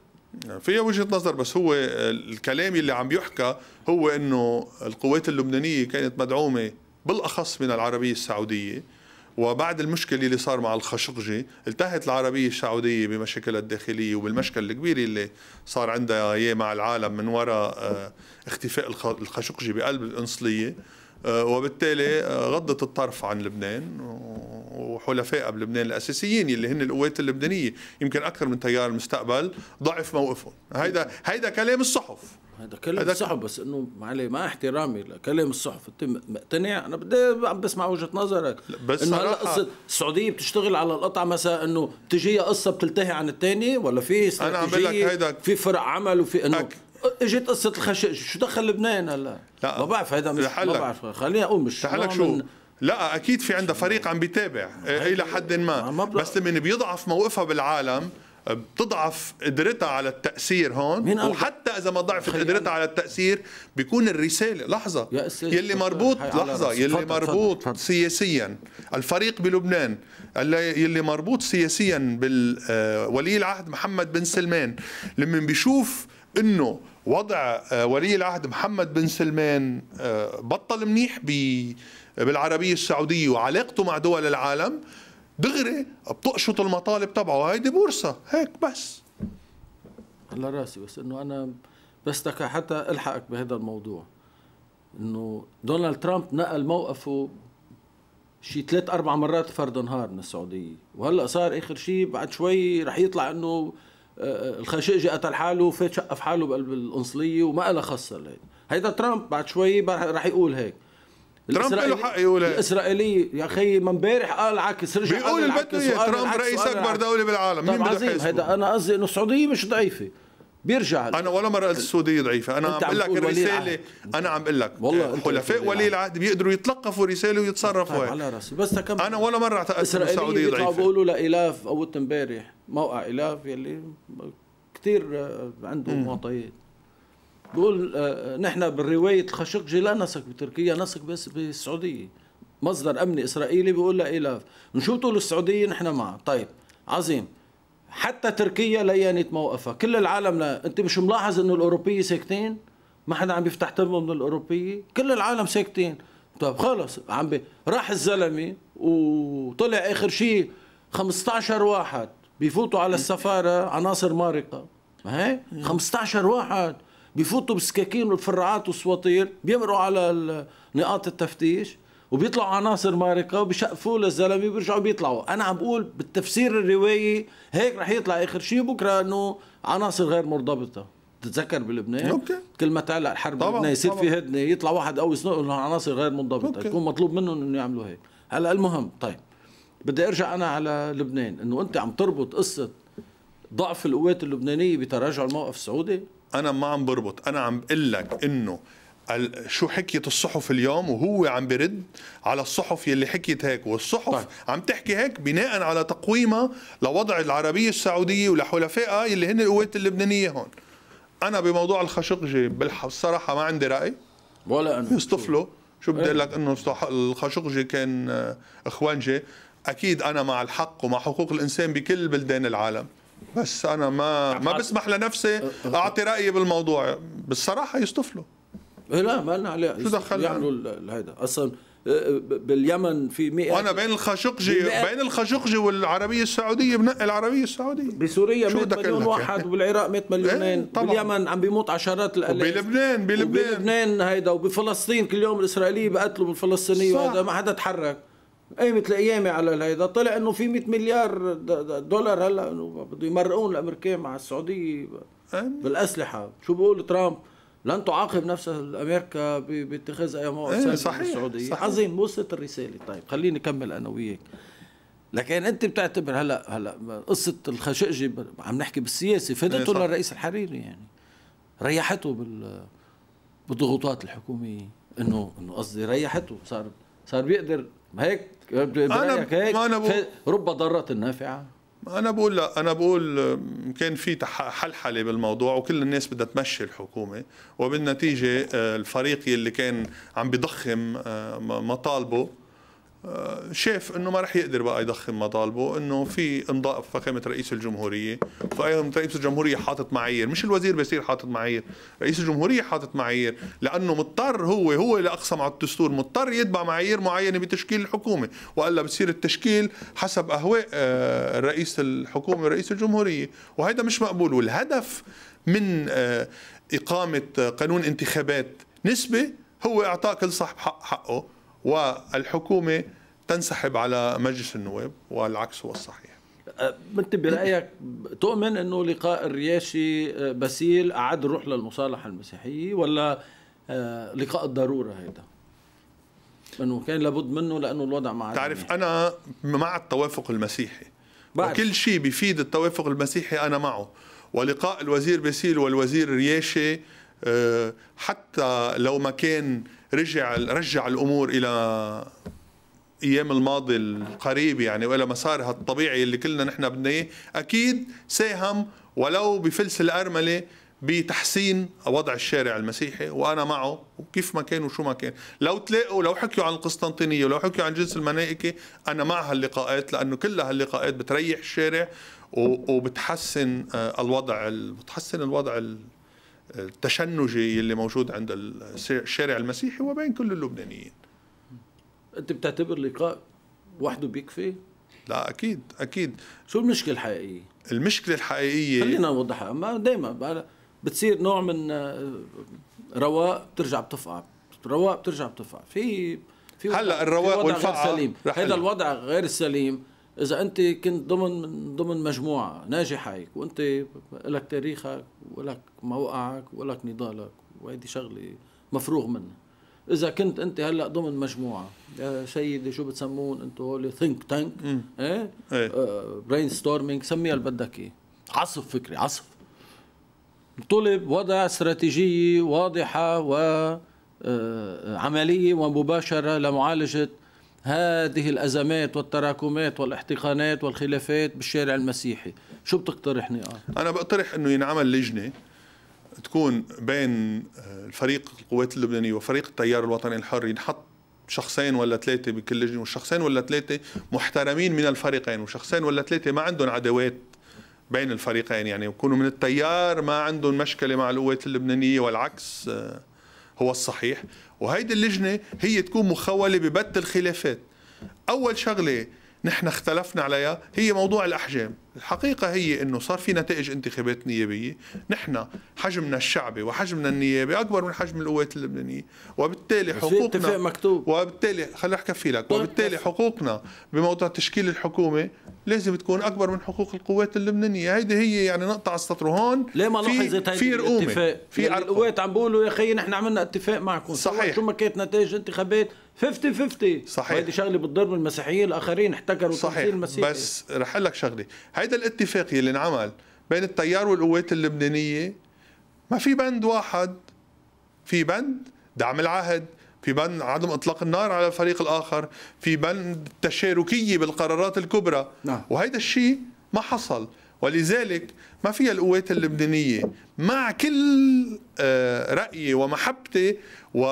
فيها وجهه نظر بس هو الكلام اللي عم يحكى هو انه القوات اللبنانيه كانت مدعومه بالاخص من العربيه السعوديه وبعد المشكله اللي صار مع الخشقجي التهت العربيه السعوديه بمشاكلها الداخليه وبالمشكل الكبيره اللي صار عندها اياه مع العالم من وراء آه، اختفاء الخشقجي بقلب الانصليه آه، وبالتالي آه، غضت الطرف عن لبنان وحلفائها بلبنان الاساسيين اللي هن القوات اللبنانيه يمكن اكثر من تيار المستقبل ضعف موقفهم هيدا هيدا كلام الصحف هذا كلام هذا الصحف بس انه معلي مع احترامي لكلام الصحف انت مقتنع انا بدي عم بسمع وجهه نظرك بس انه هلا قصه السعوديه بتشتغل على القطعه مثلا انه بتجيها قصه بتلتهي عن الثانيه ولا في استراتيجيه انا في فرق عمل وفي انه أك... اجت قصه الخشب شو دخل لبنان هلا لا ما بعرف هذا مش ما بعرف خليني اقول مش لحالك شو لا اكيد في عندها فريق عم بيتابع الى حد ما بس لما بيضعف موقفها بالعالم بتضعف قدرتها على التاثير هون وحتى اذا ما ضعفت قدرتها على التاثير بيكون الرساله لحظه يلي مربوط لحظه يلي مربوط سياسيا الفريق بلبنان يلي مربوط سياسيا بالولي العهد محمد بن سلمان لما بيشوف انه وضع ولي العهد محمد بن سلمان آه، آه، بطل منيح بالعربيه السعوديه وعلاقته مع دول العالم دغري بتقشط المطالب تبعه هيدي بورصه هيك بس على راسي بس انه انا بس حتى الحقك بهذا الموضوع انه دونالد ترامب نقل موقفه شي ثلاث اربع مرات فرد نهار من السعوديه وهلا صار اخر شيء بعد شوي رح يطلع انه آه، آه، الخشيجي قتل حاله وفات شقف حاله بقلب الانصليه وما لها خص هيدا ترامب بعد شوي رح يقول هيك ترامب له حق يقول إيه؟ الاسرائيلي يا اخي من امبارح قال عكس رجع بيقول اللي بده اياه ترامب رئيس اكبر دوله بالعالم مين بده هيدا انا قصدي انه السعوديه مش ضعيفه بيرجع انا ولا مره قلت السعوديه ضعيفه انا عم بقول لك الرساله انا عم بقول لك حلفاء ولي العهد بيقدروا يتلقفوا رساله ويتصرفوا طيب على راسي بس تكمل انا ولا مره اعتقدت انه السعوديه ضعيفه بيطلعوا بيقولوا لإلاف قوت امبارح موقع إلاف يلي كثير عنده معطيات بقول آه، آه، نحن بالرواية الخشقجي لا نثق بتركيا نثق بس بالسعودية مصدر أمني إسرائيلي بيقول لها إلاف نشو تقول السعودية نحن معها طيب عظيم حتى تركيا لينت موقفها كل العالم لا أنت مش ملاحظ أنه الأوروبية ساكتين ما حدا عم بيفتح تمه من الأوروبية كل العالم ساكتين طيب خلص عم بي... راح الزلمة وطلع آخر شيء 15 واحد بيفوتوا على السفارة عناصر مارقة هي 15 واحد بيفوتوا بالسكاكين والفرعات والسواطير بيمروا على نقاط التفتيش وبيطلعوا عناصر مارقه وبشقفوا للزلمه وبيرجعوا بيطلعوا انا عم بقول بالتفسير الروائي هيك رح يطلع اخر شيء بكره انه عناصر غير مرتبطه بتتذكر بلبنان أوكي. كل ما تعلق الحرب بلبنان يصير في هدنه يطلع واحد قوي يسنق أنه عناصر غير منضبطه يكون مطلوب منهم انه يعملوا هيك هلا المهم طيب بدي ارجع انا على لبنان انه انت عم تربط قصه ضعف القوات اللبنانيه بتراجع الموقف السعودي انا ما عم بربط انا عم بقول لك انه شو حكيت الصحف اليوم وهو عم برد على الصحف يلي حكيت هيك والصحف طيب. عم تحكي هيك بناء على تقويمها لوضع العربية السعودية ولحلفائها يلي هن القوات اللبنانية هون أنا بموضوع الخاشقجي بالصراحة ما عندي رأي ولا أنا يصطفله شو بدي إيه. اقول لك انه الخاشقجي كان آه، اخوانجي اكيد انا مع الحق ومع حقوق الانسان بكل بلدان العالم بس انا ما يعني ما بسمح لنفسي اعطي رايي بالموضوع بالصراحه يستفلوا إيه، لا ما لنا عليه شو دخلنا يعملوا هيدا اصلا إيه، باليمن في مئة وانا بين الخاشقجي بين الخاشقجي والعربيه السعوديه بنقي العربيه السعوديه بسوريا 100 مليون واحد يعني. وبالعراق 100 مليونين ايه باليمن عم بيموت عشرات الالاف بلبنان بلبنان بلبنان هيدا وبفلسطين كل يوم الاسرائيليه بقتلوا بالفلسطينيه وهذا ما حدا تحرك قيمة القيامة على هيدا طلع انه في 100 مليار دولار هلا انه بده يمرقون الامريكان مع السعودية بالاسلحة شو بيقول ترامب لن تعاقب نفس امريكا باتخاذ اي موقف إيه، صحيح السعودية صحيح. عظيم وصلت الرسالة طيب خليني اكمل انا وياك لكن انت بتعتبر هلا هلا قصة الخشقجي عم نحكي بالسياسة إيه، فادته للرئيس الحريري يعني ريحته بال بالضغوطات الحكومية انه انه قصدي ريحته صار صار بيقدر هيك انا هيك ما أنا بقول رب ضاره نافعه انا بقول لا انا بقول كان في حلحله بالموضوع وكل الناس بدها تمشي الحكومه وبالنتيجه آه، الفريق اللي كان عم بيضخم آه، مطالبه آه، شاف انه ما رح يقدر بقى يضخم مطالبه انه في انضاء فخامه رئيس الجمهوريه فايضا رئيس الجمهوريه حاطط معايير مش الوزير بيصير حاطط معايير رئيس الجمهوريه حاطط معايير لانه مضطر هو هو اللي اقسم على الدستور مضطر يتبع معايير معينه بتشكيل الحكومه والا بصير التشكيل حسب اهواء آه، رئيس الحكومه ورئيس الجمهوريه وهذا مش مقبول والهدف من آه، اقامه قانون انتخابات نسبه هو اعطاء كل صاحب حق حقه والحكومه تنسحب على مجلس النواب والعكس هو الصحيح انت أه، برايك تؤمن انه لقاء الرياشي أه، بسيل اعاد الروح للمصالحه المسيحيه ولا أه، لقاء الضروره هيدا انه كان لابد منه لانه الوضع ما تعرف انا مع التوافق المسيحي بعد. وكل شيء بيفيد التوافق المسيحي انا معه ولقاء الوزير بسيل والوزير رياشي حتى لو ما كان رجع رجع الامور الى ايام الماضي القريب يعني والى مسارها الطبيعي اللي كلنا نحن بدنا اياه اكيد ساهم ولو بفلس الارمله بتحسين وضع الشارع المسيحي وانا معه وكيف ما كان وشو ما كان لو تلاقوا لو حكيوا عن القسطنطينيه ولو حكيوا عن جنس الملائكه انا مع هاللقاءات لانه كل هاللقاءات بتريح الشارع وبتحسن آه، الوضع بتحسن الوضع التشنجي اللي موجود عند الشارع المسيحي وبين كل اللبنانيين انت بتعتبر لقاء وحده بيكفي لا اكيد اكيد شو المشكله الحقيقيه المشكله الحقيقيه خلينا نوضحها ما دائما بتصير نوع من آه، رواء بترجع بتفقع رواء بترجع بتفقع في في هلا الرواء والفقع سليم هذا الوضع غير سليم اذا انت كنت ضمن من ضمن مجموعه ناجحه هيك وانت لك تاريخك ولك موقعك ولك نضالك وهيدي شغله مفروغ منها اذا كنت انت هلا ضمن مجموعه يا سيدي شو بتسمون انتم هول ثينك تانك ايه برين إيه. ستورمينج آه، سميها اللي بدك اياه عصف فكري عصف طلب وضع استراتيجيه واضحه و آه، عمليه ومباشره لمعالجه هذه الأزمات والتراكمات والاحتقانات والخلافات بالشارع المسيحي شو بتقترح نقاط؟ أنا بقترح أنه ينعمل لجنة تكون بين آه، الفريق القوات اللبنانية وفريق التيار الوطني الحر ينحط شخصين ولا ثلاثة بكل لجنة والشخصين ولا ثلاثة محترمين من الفريقين وشخصين ولا ثلاثة ما عندهم عداوات بين الفريقين يعني يكونوا من التيار ما عندهم مشكلة مع القوات اللبنانية والعكس آه، هو الصحيح وهيدي اللجنة هي تكون مخولة ببت الخلافات أول شغلة نحن اختلفنا عليها هي موضوع الأحجام الحقيقة هي أنه صار في نتائج انتخابات نيابية نحن حجمنا الشعبي وحجمنا النيابي أكبر من حجم القوات اللبنانية وبالتالي حقوقنا مكتوب. وبالتالي خليني أحكي لك طيب، وبالتالي حقوقنا بموضوع تشكيل الحكومة لازم تكون اكبر من حقوق القوات اللبنانيه هيدي هي يعني نقطه على السطر هون ليه ما لاحظت هيدي في رقومه في يعني القوات عم بيقولوا يا اخي نحن عملنا اتفاق معكم صحيح شو ما كانت نتائج انتخابات 50 50 صحيح وهيدي شغله بتضر المسيحيين الاخرين احتكروا صحيح المسيحي بس رح لك شغله هيدا الاتفاق اللي انعمل بين التيار والقوات اللبنانيه ما في بند واحد في بند دعم العهد في بند عدم اطلاق النار على الفريق الاخر في بند التشاركيه بالقرارات الكبرى نعم. وهذا الشيء ما حصل ولذلك ما فيها القوات اللبنانيه مع كل آه، رايي ومحبتي و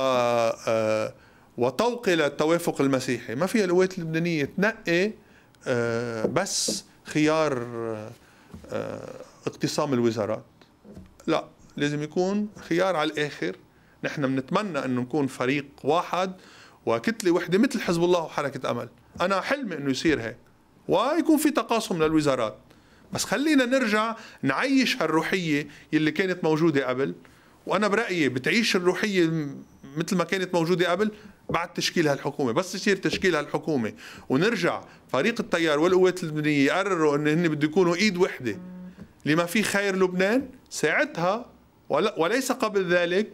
آه، وطوقي للتوافق المسيحي ما فيها القوات اللبنانيه تنقي آه، بس خيار اقتسام الوزارات لا لازم يكون خيار على الاخر نحن بنتمنى انه نكون فريق واحد وكتله وحده مثل حزب الله وحركه امل انا حلمي انه يصير هيك ويكون في تقاسم للوزارات بس خلينا نرجع نعيش هالروحيه اللي كانت موجوده قبل وانا برايي بتعيش الروحيه مثل ما كانت موجوده قبل بعد تشكيل هالحكومه بس يصير تشكيل هالحكومه ونرجع فريق التيار والقوات اللبنانيه يقرروا انه هن بده يكونوا ايد وحده لما في خير لبنان ساعتها وليس قبل ذلك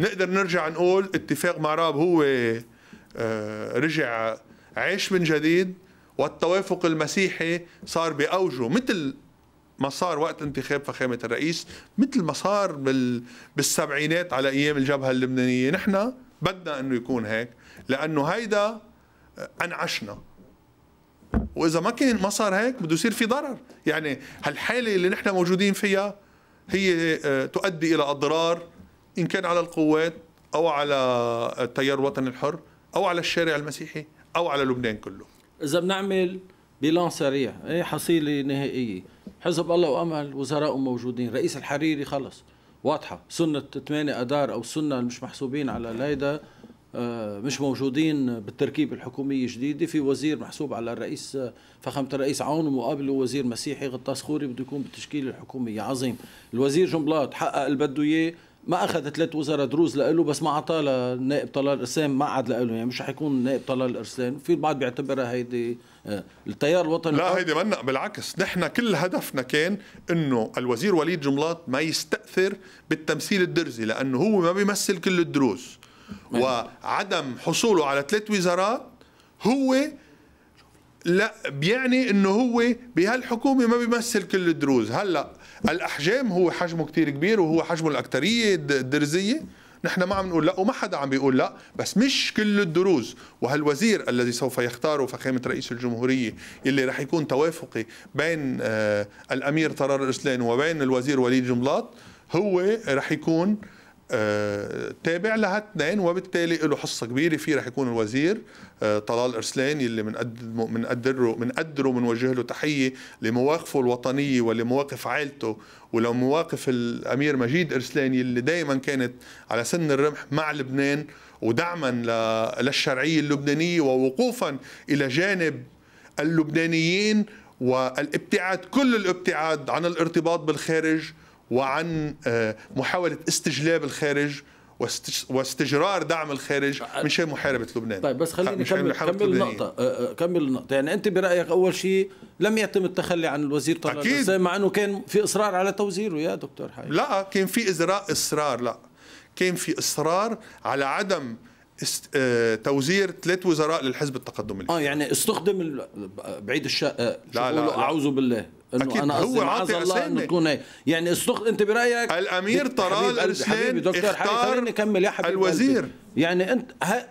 نقدر نرجع نقول اتفاق معراب هو آه، رجع عيش من جديد والتوافق المسيحي صار بأوجه مثل ما صار وقت انتخاب فخامة الرئيس مثل ما صار بالسبعينات على أيام الجبهة اللبنانية نحن بدنا أنه يكون هيك لأنه هيدا آه، أنعشنا وإذا ما كان ما صار هيك بده يصير في ضرر يعني هالحالة اللي نحن موجودين فيها هي آه، تؤدي إلى أضرار إن كان على القوات أو على التيار الوطني الحر أو على الشارع المسيحي أو على لبنان كله إذا بنعمل بلان سريع إيه حصيلة نهائية حزب الله وأمل وزراء موجودين رئيس الحريري خلص واضحة سنة 8 أدار أو السنة مش محسوبين على ليدا آه، مش موجودين بالتركيب الحكومية الجديدة في وزير محسوب على الرئيس آه، فخامة الرئيس عون ومقابله وزير مسيحي غطاس خوري بده يكون بالتشكيل الحكومية عظيم الوزير جنبلاط حقق اللي بده إياه ما اخذ ثلاث وزراء دروز لإله بس ما اعطاه للنائب طلال ارسلان ما عاد لإله يعني مش حيكون نائب طلال ارسلان في البعض بيعتبرها هيدي آه، التيار الوطني لا هيدي منا بالعكس نحن كل هدفنا كان انه الوزير وليد جملاط ما يستاثر بالتمثيل الدرزي لانه هو ما بيمثل كل الدروز أيوة. وعدم حصوله على ثلاث وزارات هو لا بيعني انه هو بهالحكومه ما بيمثل كل الدروز هلا الاحجام هو حجمه كتير كبير وهو حجمه الاكثريه الدرزيه نحن ما عم نقول لا وما حدا عم بيقول لا بس مش كل الدروز وهالوزير الذي سوف يختاره فخامة رئيس الجمهورية اللي رح يكون توافقي بين آه، الأمير طرار الإسلام وبين الوزير وليد جملاط هو رح يكون تابع لها اثنين وبالتالي له حصه كبيره فيه رح يكون الوزير آه، طلال ارسلان يلي بنقدره بنقدره بنقدره بنوجه له تحيه لمواقفه الوطنيه ولمواقف عائلته ولو مواقف الامير مجيد ارسلان يلي دائما كانت على سن الرمح مع لبنان ودعما للشرعيه اللبنانيه ووقوفا الى جانب اللبنانيين والابتعاد كل الابتعاد عن الارتباط بالخارج وعن آه، محاولة استجلاب الخارج واستجرار دعم الخارج من شان محاربه لبنان طيب بس خليني كمل كمل النقطه آه، آه، كمل النقطه يعني انت برايك اول شيء لم يتم التخلي عن الوزير طلال أكيد. مع انه كان في اصرار على توزيره يا دكتور حي لا كان في ازراء اصرار لا كان في اصرار على عدم است... توزير ثلاث وزراء للحزب التقدمي اه يعني استخدم ال... بعيد الشق لا لا, لا. اعوذ بالله انه أكيد انا هو عاطي الله تكون هيك يعني استخ... انت برايك الامير طلال ارسلان اختار اكمل يا حبيبي الوزير قلبي. يعني انت ه...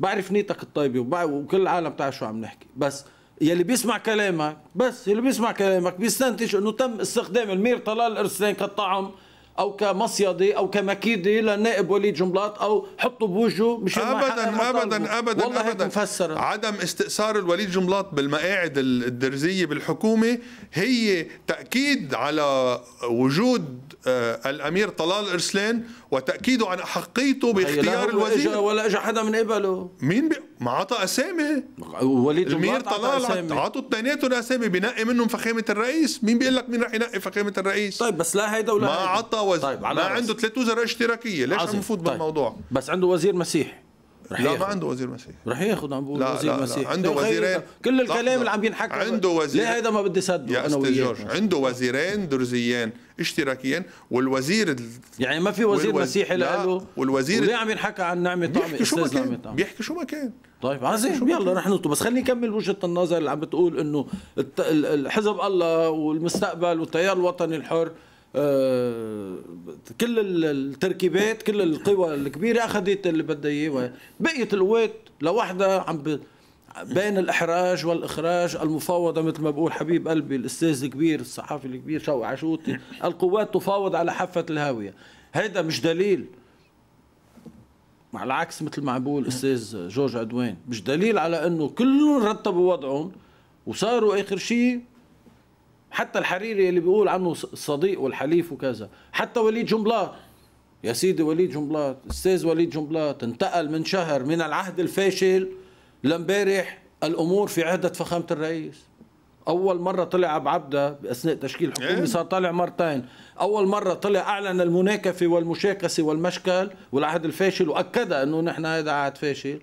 بعرف نيتك الطيبه وبع... وكل العالم بتعرف شو عم نحكي بس يلي بيسمع كلامك بس يلي بيسمع كلامك بيستنتج انه تم استخدام المير طلال ارسلان كطعم او كمصيده او كمكيده للنائب وليد جنبلاط او حطوا بوجهه مش ابدا ابدا ابدا والله ابدا مفسرة. عدم استئثار الوليد جنبلاط بالمقاعد الدرزيه بالحكومه هي تاكيد على وجود آه، الامير طلال ارسلان وتاكيده عن احقيته باختيار الوزير ولا اجى حدا من قبله مين بي... ما عطى اسامي وليد الامير طلال عطوا اثنيناتهم اسامي بنقي منهم فخامه الرئيس مين بيقول لك مين رح ينقي فخامه الرئيس طيب بس لا هيدا ولا ما هيدا. عطى وزير طيب ما عنده ثلاث وزراء اشتراكيه ليش عم نفوت طيب. بالموضوع بس عنده وزير مسيحي رح لا ياخد. ما عنده وزير مسيحي رح ياخذ عم بقول وزير لا مسيح لا عنده وزيرين كل الكلام اللي عم ينحكى عنده وزير ليه هذا ما بدي صدقه انا جورج عنده وزيرين درزيين اشتراكيين والوزير يعني ما في وزير والوز... مسيحي له والوزير ليه عم ينحكى عن نعمه طعمه بيحكي شو ما كان بيحكي شو ما كان طيب عظيم يلا رح نطلب بس خليني اكمل وجهه النظر اللي عم بتقول انه الحزب حزب الله والمستقبل والتيار الوطني الحر آه، كل التركيبات كل القوى الكبيره اخذت اللي بدها اياه بقيت القوات لوحدها عم بين الاحراج والاخراج المفاوضه مثل ما بقول حبيب قلبي الاستاذ الكبير الصحفي الكبير شوقي عشوتي القوات تفاوض على حافه الهاويه هيدا مش دليل على العكس مثل ما عم بقول الاستاذ جورج عدوان مش دليل على انه كلهم رتبوا وضعهم وصاروا اخر شيء حتى الحريري اللي بيقول عنه صديق والحليف وكذا حتى وليد جنبلاط يا سيدي وليد جنبلاط استاذ وليد جنبلاط انتقل من شهر من العهد الفاشل لمبارح الامور في عهده فخامه الرئيس اول مره طلع ابو عبده باثناء تشكيل حكومة إيه. صار طالع مرتين اول مره طلع اعلن المناكفه والمشاكسه والمشكل والعهد الفاشل واكد انه نحن هذا عهد فاشل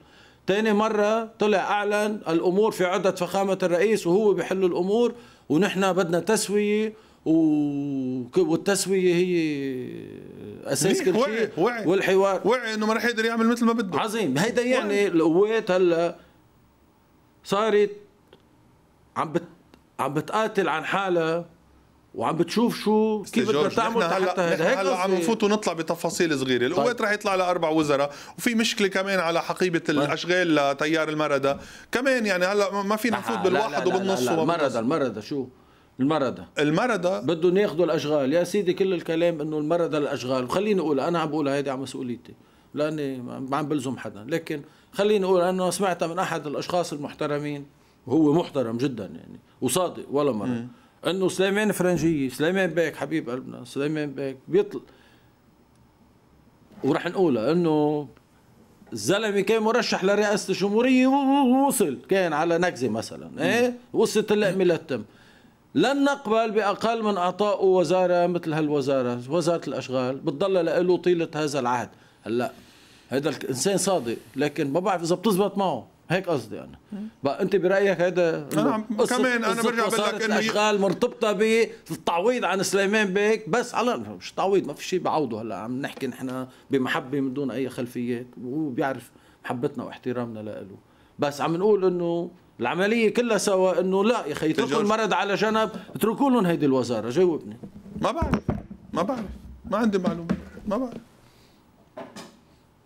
تاني مرة طلع أعلن الأمور في عهدة فخامة الرئيس وهو بحل الأمور ونحن بدنا تسويه والتسويه هي اساس إيه، كل شيء والحوار وعي انه ما رح يقدر يعمل مثل ما بده عظيم هيدا يعني القوات هلا صارت عم بت عم بتقاتل عن حالها وعم بتشوف شو كيف بدنا تعمل حتى هذا هيك هلا عم نفوت ونطلع بتفاصيل صغيره طيب. القوات رح يطلع لها اربع وزراء وفي مشكله كمان على حقيبه طيب. الاشغال لتيار المردة كمان يعني هلا ما فينا آه، نفوت بالواحد وبالنص المردة المردة شو المردة المردة بدهم ياخذوا الاشغال يا سيدي كل الكلام انه المردة الاشغال وخليني اقول انا عم بقول هيدي على مسؤوليتي لاني ما عم بلزم حدا لكن خليني اقول انا سمعتها من احد الاشخاص المحترمين وهو محترم جدا يعني وصادق ولا مره انه سليمان فرنجيه سليمان بيك حبيب قلبنا سليمان بيك بيطل ورح نقولها انه الزلمه كان مرشح لرئاسه الجمهوريه ووصل كان على نكزه مثلا ايه وصلت اللقمه للتم لن نقبل باقل من اعطائه وزاره مثل هالوزاره وزاره الاشغال بتضل له طيله هذا العهد هلا هذا الانسان صادق لكن ما بعرف اذا بتزبط معه هيك قصدي انا بقى انت برايك هذا كمان انا برجع بقول لك انه الاشغال مرتبطه بالتعويض عن سليمان بيك بس على مش تعويض ما في شيء بعوضه هلا عم نحكي نحن بمحبه من دون اي خلفيات وهو بيعرف محبتنا واحترامنا له بس عم نقول انه العمليه كلها سوا انه لا يا اخي اتركوا المرض على جنب اتركوا لهم هيدي الوزاره جاوبني ما بعرف ما بعرف ما عندي معلومه ما بعرف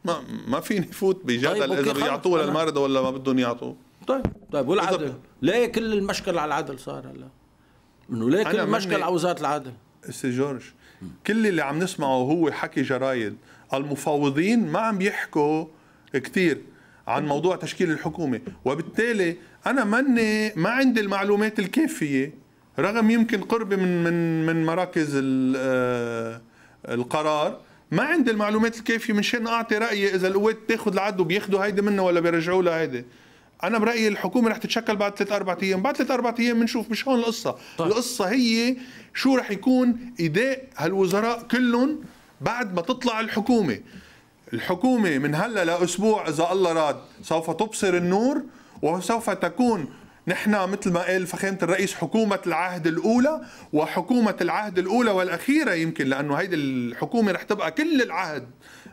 ما ما فيني فوت بجدل طيب اذا بيعطوه للمرضى ولا ما بدهم يعطوه طيب طيب والعدل ليه كل المشكل على العدل صار هلا انه ليه كل المشكل على وزاره العدل سي جورج كل اللي عم نسمعه هو حكي جرايد المفاوضين ما عم بيحكوا كثير عن موضوع تشكيل الحكومه وبالتالي انا ماني ما عندي المعلومات الكافيه رغم يمكن قربي من من من مراكز آه، القرار ما عندي المعلومات الكافيه شان اعطي رايي اذا القوات تاخذ العدو بياخذوا هيدي منه ولا بيرجعوا لها هيدي انا برايي الحكومه رح تتشكل بعد ثلاث اربع ايام بعد ثلاث اربع ايام بنشوف مش هون القصه طيب. القصه هي شو رح يكون اداء هالوزراء كلهم بعد ما تطلع الحكومه الحكومه من هلا لاسبوع اذا الله راد سوف تبصر النور وسوف تكون نحن مثل ما قال فخامة الرئيس حكومة العهد الأولى وحكومة العهد الأولى والأخيرة يمكن لأنه هيدي الحكومة رح تبقى كل العهد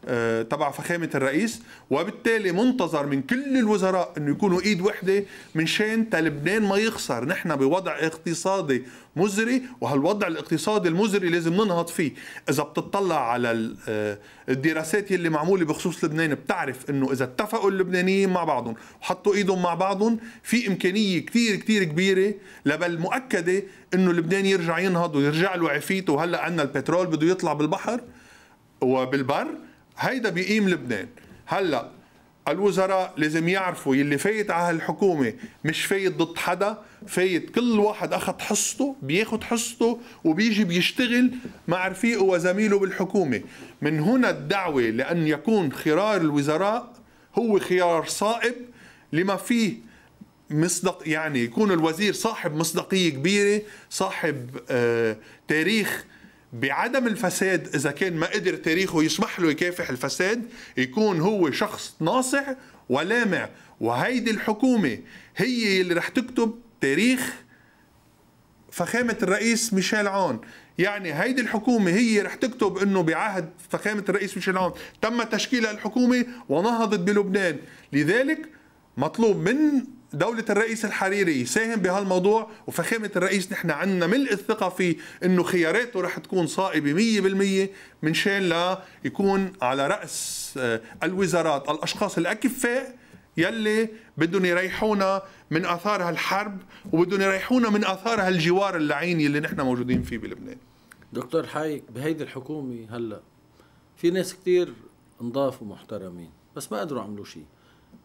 آه، تبع فخامه الرئيس وبالتالي منتظر من كل الوزراء انه يكونوا ايد وحده منشان لبنان ما يخسر نحن بوضع اقتصادي مزري وهالوضع الاقتصادي المزري لازم ننهض فيه اذا بتطلع على آه، الدراسات اللي معموله بخصوص لبنان بتعرف انه اذا اتفقوا اللبنانيين مع بعضهم وحطوا ايدهم مع بعضهم في امكانيه كثير كثير كبيره لبل مؤكده انه لبنان يرجع ينهض ويرجع له عفيته وهلا عندنا البترول بده يطلع بالبحر وبالبر هيدا بيقيم لبنان هلا الوزراء لازم يعرفوا يلي فايت على هالحكومة مش فايت ضد حدا فايت كل واحد أخذ حصته بياخد حصته وبيجي بيشتغل مع رفيقه وزميله بالحكومة من هنا الدعوة لأن يكون خيار الوزراء هو خيار صائب لما فيه مصدق يعني يكون الوزير صاحب مصداقية كبيرة صاحب آه تاريخ بعدم الفساد اذا كان ما قدر تاريخه يسمح له يكافح الفساد يكون هو شخص ناصع ولامع وهيدي الحكومه هي اللي رح تكتب تاريخ فخامه الرئيس ميشيل عون يعني هيدي الحكومة هي رح تكتب انه بعهد فخامة الرئيس ميشيل عون تم تشكيل الحكومة ونهضت بلبنان لذلك مطلوب من دولة الرئيس الحريري يساهم بهالموضوع وفخامة الرئيس نحن عندنا ملء الثقة فيه انه خياراته رح تكون صائبة 100% من شان لا يكون على رأس آه، الوزارات الاشخاص الاكفاء يلي بدهم يريحونا من اثار هالحرب وبدهم يريحونا من اثار هالجوار اللعين يلي نحن موجودين فيه بلبنان دكتور حايك بهيدي الحكومة هلا في ناس كتير نضاف ومحترمين بس ما قدروا يعملوا شيء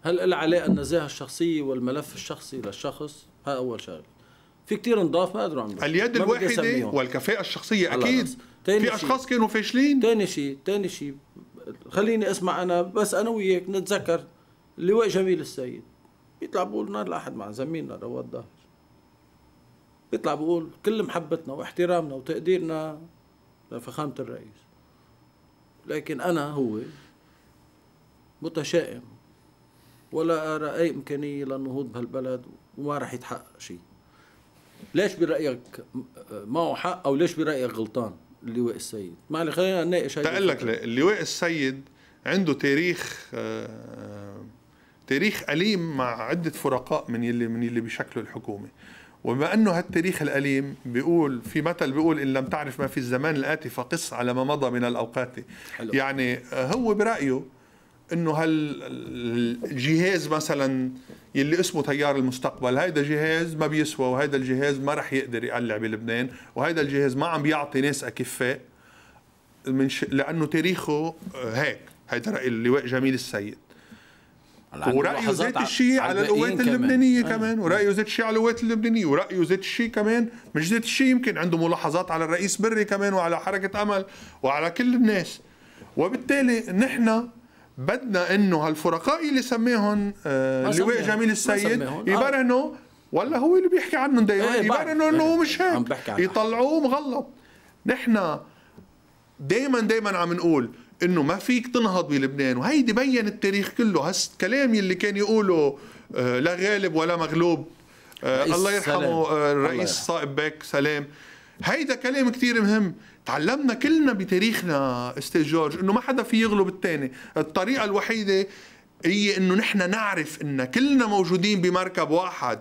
هل لها علاقه النزاهه الشخصيه والملف الشخصي للشخص؟ ها اول شغله. في كثير نضاف ما قدروا عم اليد الواحده والكفاءه الشخصيه اكيد في اشخاص كانوا فاشلين ثاني شيء ثاني شيء خليني اسمع انا بس انا وياك نتذكر لواء جميل السيد بيطلع بقول نار لأحد مع زميلنا رواد الظهر بيطلع بقول كل محبتنا واحترامنا وتقديرنا لفخامه الرئيس لكن انا هو متشائم ولا أرى أي إمكانية للنهوض بهالبلد وما راح يتحقق شيء ليش برأيك معه حق أو ليش برأيك غلطان اللواء السيد معلي خلينا نناقش هيدا تقول لك اللواء السيد عنده تاريخ آه، تاريخ أليم مع عدة فرقاء من يلي من يلي بيشكلوا الحكومة وبما انه هالتاريخ الاليم بيقول في مثل بيقول ان لم تعرف ما في الزمان الاتي فقص على ما مضى من الاوقات حلو. يعني آه، هو برايه انه هالجهاز مثلا يلي اسمه تيار المستقبل هيدا جهاز ما بيسوى وهيدا الجهاز ما رح يقدر يقلع بلبنان وهيدا الجهاز ما عم بيعطي ناس اكفاء من ش... لانه تاريخه آه، هيك هيدا راي اللواء جميل السيد ورايه زيت الشيء على القوات اللبنانيه كمان, آه. كمان. ورايه زيت الشيء على القوات اللبنانيه ورايه زيت الشيء كمان مش زيت الشيء يمكن عنده ملاحظات على الرئيس بري كمان وعلى حركه امل وعلى كل الناس وبالتالي نحن بدنا انه هالفرقاء اللي سماهم لواء جميل السيد آه. يبرهنوا ولا هو اللي بيحكي عنهم دايما ايه يبرهنوا انه هو إيه، مش هيك يطلعوه مغلط نحن دايما دايما عم نقول انه ما فيك تنهض بلبنان وهيدي بين التاريخ كله هالكلام اللي كان يقوله آه، لا غالب ولا مغلوب آه، الله يرحمه الرئيس صائب بك سلام هيدا كلام كتير مهم تعلمنا كلنا بتاريخنا استاذ جورج انه ما حدا في يغلب الثاني الطريقه الوحيده هي انه نحن نعرف ان كلنا موجودين بمركب واحد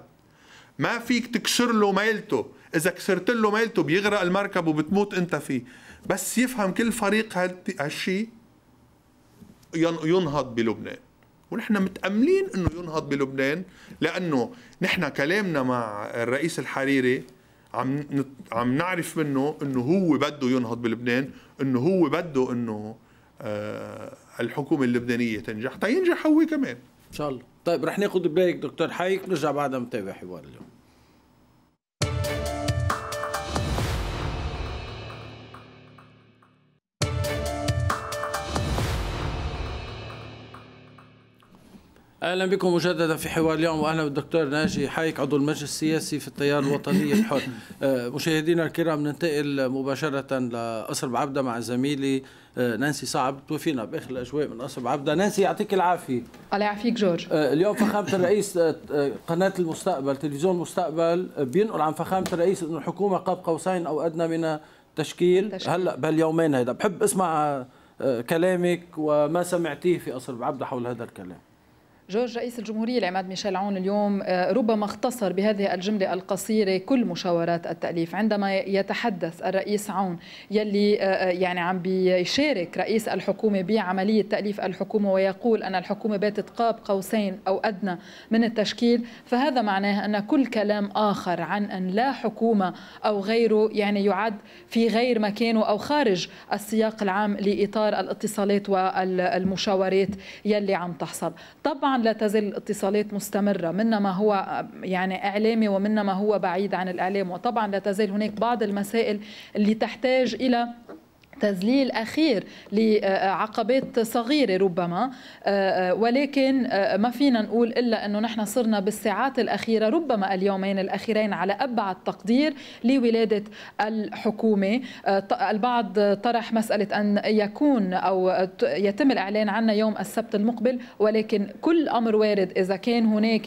ما فيك تكسر له ميلته اذا كسرت له ميلته بيغرق المركب وبتموت انت فيه بس يفهم كل فريق هالشيء ينهض بلبنان ونحن متأملين انه ينهض بلبنان لانه نحن كلامنا مع الرئيس الحريري عم نت... عم نعرف منه انه هو بده ينهض بلبنان انه هو بده انه آه الحكومه اللبنانيه تنجح تينجح هو كمان ان شاء الله طيب رح ناخذ بريك دكتور حيك نرجع بعدها نتابع حوار اليوم اهلا بكم مجددا في حوار اليوم واهلا بالدكتور ناجي حايك عضو المجلس السياسي في التيار الوطني الحر. (coughs) آه، مشاهدينا الكرام ننتقل مباشره لقصر عبده مع زميلي آه، نانسي صعب توفينا باخر الاجواء من قصر عبده. نانسي يعطيك العافيه. الله يعافيك جورج. آه، اليوم فخامه الرئيس قناه المستقبل تلفزيون المستقبل بينقل عن فخامه الرئيس انه الحكومه قاب قوسين او ادنى من التشكيل هلا بهاليومين هيدا بحب اسمع كلامك وما سمعتيه في قصر عبده حول هذا الكلام. جورج رئيس الجمهورية العماد ميشيل عون اليوم آه، ربما اختصر بهذه الجملة القصيرة كل مشاورات التأليف عندما يتحدث الرئيس عون يلي آه، آه، يعني عم بيشارك رئيس الحكومة بعملية تأليف الحكومة ويقول أن الحكومة باتت قاب قوسين أو أدنى من التشكيل فهذا معناه أن كل كلام آخر عن أن لا حكومة أو غيره يعني يعد في غير مكانه أو خارج السياق العام لإطار الاتصالات والمشاورات يلي عم تحصل طبعا طبعا لا تزال الاتصالات مستمرة منا ما هو يعني إعلامي ومنا ما هو بعيد عن الإعلام وطبعا لا تزال هناك بعض المسائل اللي تحتاج إلى تذليل اخير لعقبات صغيره ربما آه، آه، ولكن آه، ما فينا نقول الا انه نحن صرنا بالساعات الاخيره ربما اليومين الاخيرين على ابعد تقدير لولاده الحكومه البعض طرح مساله ان يكون او يتم الاعلان عنها يوم السبت المقبل ولكن كل امر وارد اذا كان هناك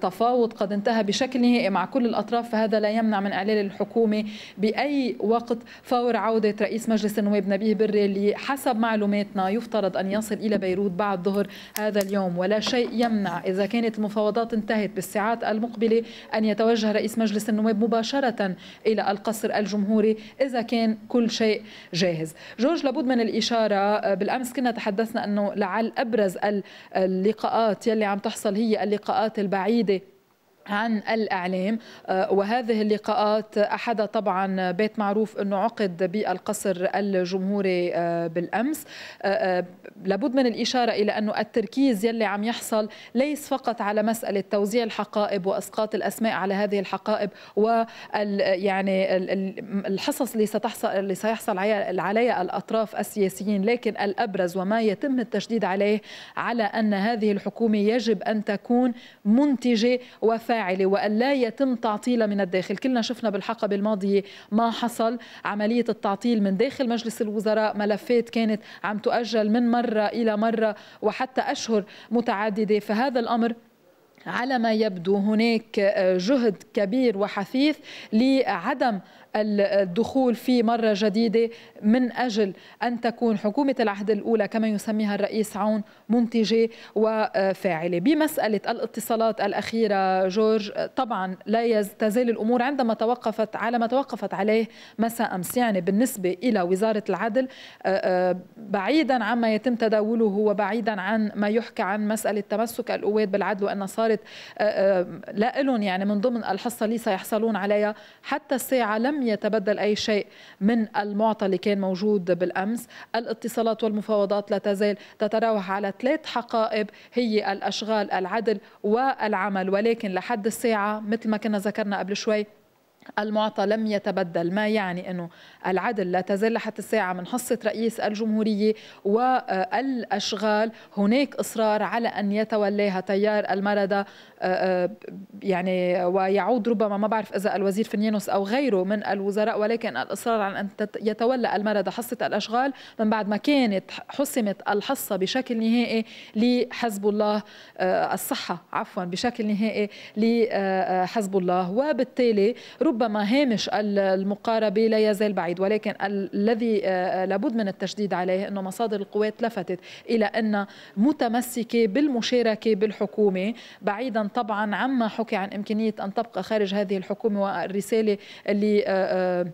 تفاوض قد انتهى بشكل نهائي مع كل الاطراف فهذا لا يمنع من اعلان الحكومه باي وقت فور عوده رئيس مجلس مجلس النواب نبيه بري اللي حسب معلوماتنا يفترض أن يصل إلى بيروت بعد ظهر هذا اليوم ولا شيء يمنع إذا كانت المفاوضات انتهت بالساعات المقبلة أن يتوجه رئيس مجلس النواب مباشرة إلى القصر الجمهوري إذا كان كل شيء جاهز جورج لابد من الإشارة بالأمس كنا تحدثنا أنه لعل أبرز اللقاءات يلي عم تحصل هي اللقاءات البعيدة عن الاعلام آه، وهذه اللقاءات احد طبعا بيت معروف انه عقد بالقصر الجمهوري آه، بالامس آه، لابد من الاشاره الى انه التركيز يلي عم يحصل ليس فقط على مساله توزيع الحقائب واسقاط الاسماء على هذه الحقائب و يعني الحصص اللي ستحصل اللي سيحصل عليها الاطراف السياسيين لكن الابرز وما يتم التشديد عليه على ان هذه الحكومه يجب ان تكون منتجه وفاعله وأن لا يتم تعطيلها من الداخل كلنا شفنا بالحقبة الماضية ما حصل عملية التعطيل من داخل مجلس الوزراء ملفات كانت عم تؤجل من مرة إلى مرة وحتى أشهر متعددة فهذا الأمر على ما يبدو هناك جهد كبير وحثيث لعدم الدخول في مرة جديدة من أجل أن تكون حكومة العهد الأولى كما يسميها الرئيس عون منتجة وفاعلة بمسألة الاتصالات الأخيرة جورج طبعا لا تزال الأمور عندما توقفت على ما توقفت عليه مساء أمس يعني بالنسبة إلى وزارة العدل بعيدا عما يتم تداوله وبعيدا عن ما يحكى عن مسألة تمسك القوات بالعدل وأن صارت لا لهم يعني من ضمن الحصة اللي سيحصلون عليها حتى الساعة لم يتبدل أي شيء من المعطى اللي كان موجود بالأمس الاتصالات والمفاوضات لا تزال تتراوح على ثلاث حقائب هي الأشغال العدل والعمل ولكن لحد الساعة مثل ما كنا ذكرنا قبل شوي المعطى لم يتبدل ما يعني أنه العدل لا تزال لحد الساعة من حصة رئيس الجمهورية والأشغال هناك إصرار على أن يتولاها تيار المردة آه، آه، يعني ويعود ربما ما بعرف إذا الوزير فنيانوس أو غيره من الوزراء ولكن الإصرار على أن يتولى المردة حصة الأشغال من بعد ما كانت حسمت الحصة بشكل نهائي لحزب الله آه، الصحة عفوا بشكل نهائي لحزب الله وبالتالي ربما ربما هامش المقاربة لا يزال بعيد ولكن الذي آه، آه، لابد من التشديد عليه أنه مصادر القوات لفتت إلى أن متمسكة بالمشاركة بالحكومة بعيدا طبعا عما حكي عن إمكانية أن تبقى خارج هذه الحكومة والرسالة اللي آه،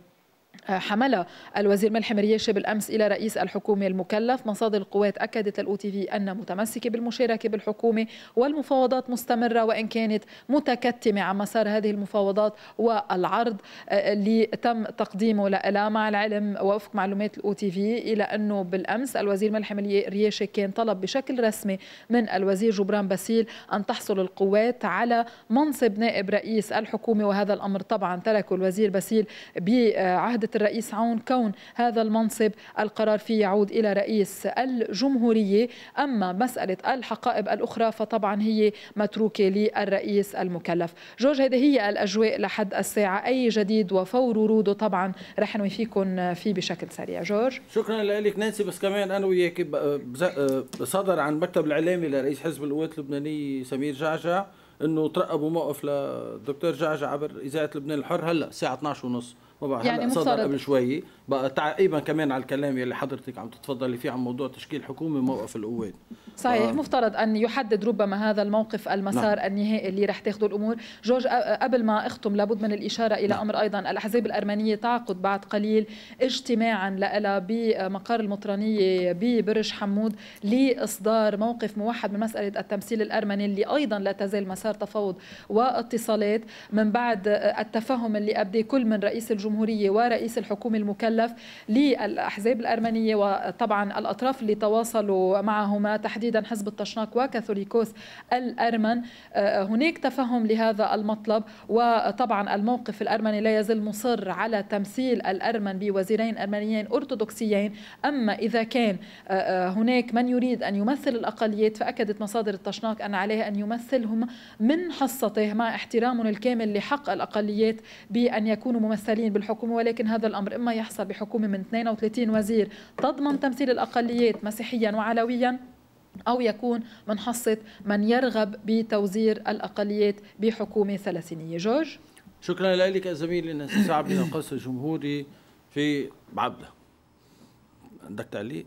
حمل الوزير ملحم رياشي بالامس الى رئيس الحكومه المكلف مصادر القوات اكدت للاو تي في ان متمسكه بالمشاركه بالحكومه والمفاوضات مستمره وان كانت متكتمه عن مسار هذه المفاوضات والعرض آه، اللي تم تقديمه لها مع العلم ووفق معلومات الاو تي في الى انه بالامس الوزير ملحم رياشي كان طلب بشكل رسمي من الوزير جبران باسيل ان تحصل القوات على منصب نائب رئيس الحكومه وهذا الامر طبعا تركه الوزير باسيل بعهد الرئيس عون كون هذا المنصب القرار فيه يعود إلى رئيس الجمهورية أما مسألة الحقائب الأخرى فطبعا هي متروكة للرئيس المكلف جورج هذه هي الأجواء لحد الساعة أي جديد وفور وروده طبعا رح نوي فيكم فيه بشكل سريع جورج شكرا لك نانسي بس كمان أنا وياك صدر عن مكتب الإعلامي لرئيس حزب القوات اللبنانية سمير جعجع انه ترقبوا موقف للدكتور جعجع عبر اذاعه لبنان الحر هلا الساعه 12 ونص يعني يعني صدر قبل شوي بقى تعقيبا كمان على الكلام يلي حضرتك عم تتفضلي فيه عن موضوع تشكيل حكومه موقف القوات صحيح آه. مفترض ان يحدد ربما هذا الموقف المسار نعم. النهائي اللي رح تاخذه الامور جورج قبل ما اختم لابد من الاشاره الى نعم. امر ايضا الاحزاب الارمنيه تعقد بعد قليل اجتماعا لها بمقر المطرانيه ببرج حمود لاصدار موقف موحد من مساله التمثيل الارمني اللي ايضا لا تزال مسار تفاوض واتصالات من بعد التفهم اللي ابدي كل من رئيس الجمهوريه الجمهورية ورئيس الحكومة المكلف للأحزاب الأرمنية وطبعا الأطراف اللي تواصلوا معهما تحديدا حزب الطشناق وكاثوليكوس الأرمن آه، هناك تفهم لهذا المطلب وطبعا الموقف الأرمني لا يزال مصر على تمثيل الأرمن بوزيرين أرمنيين أرثوذكسيين أما إذا كان آه، آه، هناك من يريد أن يمثل الأقليات فأكدت مصادر الطشناق أن عليه أن يمثلهم من حصته مع احترامهم الكامل لحق الأقليات بأن يكونوا ممثلين بال الحكومة ولكن هذا الأمر إما يحصل بحكومة من 32 وزير تضمن تمثيل الأقليات مسيحيا وعلويا أو يكون من حصة من يرغب بتوزير الأقليات بحكومة ثلاثينية جورج شكرا لك زميلي ناس الشعبي ناقص الجمهوري في عبده عندك تعليق؟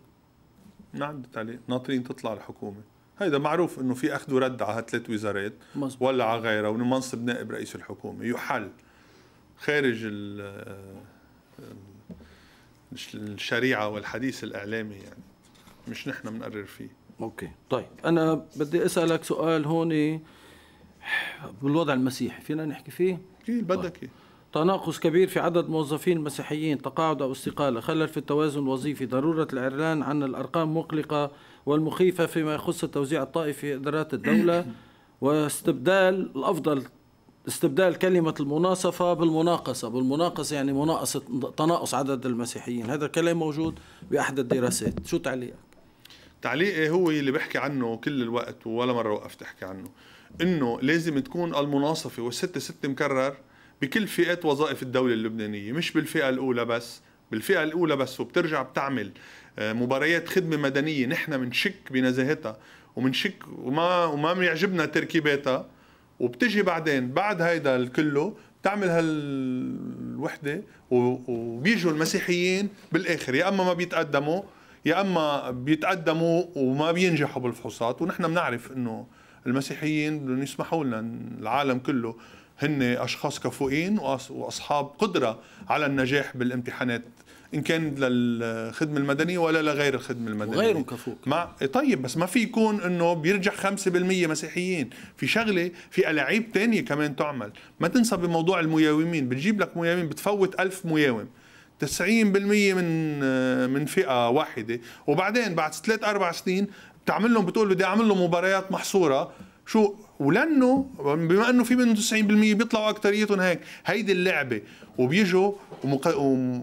ما نعم، عندي تعليق ناطرين تطلع الحكومه هيدا معروف انه في اخذ ورد على ثلاث وزارات ولا على غيرها ومنصب نائب رئيس الحكومه يحل خارج الشريعة والحديث الإعلامي يعني مش نحن بنقرر فيه اوكي طيب انا بدي اسالك سؤال هون بالوضع المسيحي فينا نحكي فيه اكيد بدك إيه. طيب. تناقص كبير في عدد موظفين مسيحيين تقاعد او استقاله خلل في التوازن الوظيفي ضروره الاعلان عن الارقام مقلقه والمخيفه فيما يخص التوزيع الطائفي في ادارات الدوله (clears throat) واستبدال الافضل استبدال كلمة المناصفة بالمناقصة بالمناقصة يعني مناقصة تناقص عدد المسيحيين هذا الكلام موجود بأحد الدراسات شو تعليقك؟ تعليقي هو اللي بحكي عنه كل الوقت ولا مرة وقفت أحكي عنه إنه لازم تكون المناصفة والستة ستة مكرر بكل فئات وظائف الدولة اللبنانية مش بالفئة الأولى بس بالفئة الأولى بس وبترجع بتعمل آه، مباريات خدمة مدنية نحن بنشك بنزاهتها وبنشك وما وما بيعجبنا تركيباتها وبتجي بعدين بعد هيدا الكله بتعمل هالوحده وبيجوا المسيحيين بالاخر يا اما ما بيتقدموا يا اما بيتقدموا وما بينجحوا بالفحوصات ونحن بنعرف انه المسيحيين بدهم يسمحوا لنا العالم كله هن اشخاص كفؤين واصحاب قدره على النجاح بالامتحانات ان كان للخدمه المدنيه ولا لغير الخدمه المدنيه غير كفوك مع طيب بس ما في يكون انه بيرجع 5% مسيحيين في شغله في الاعيب تانية كمان تعمل ما تنسى بموضوع المياومين بتجيب لك مياومين بتفوت ألف مياوم 90% من من فئه واحده وبعدين بعد ثلاث اربع سنين بتعمل لهم بتقول بدي اعمل لهم مباريات محصوره شو ولانه بما انه في منهم 90% بيطلعوا اكثريتهم هيك هيدي اللعبه وبيجوا ومق...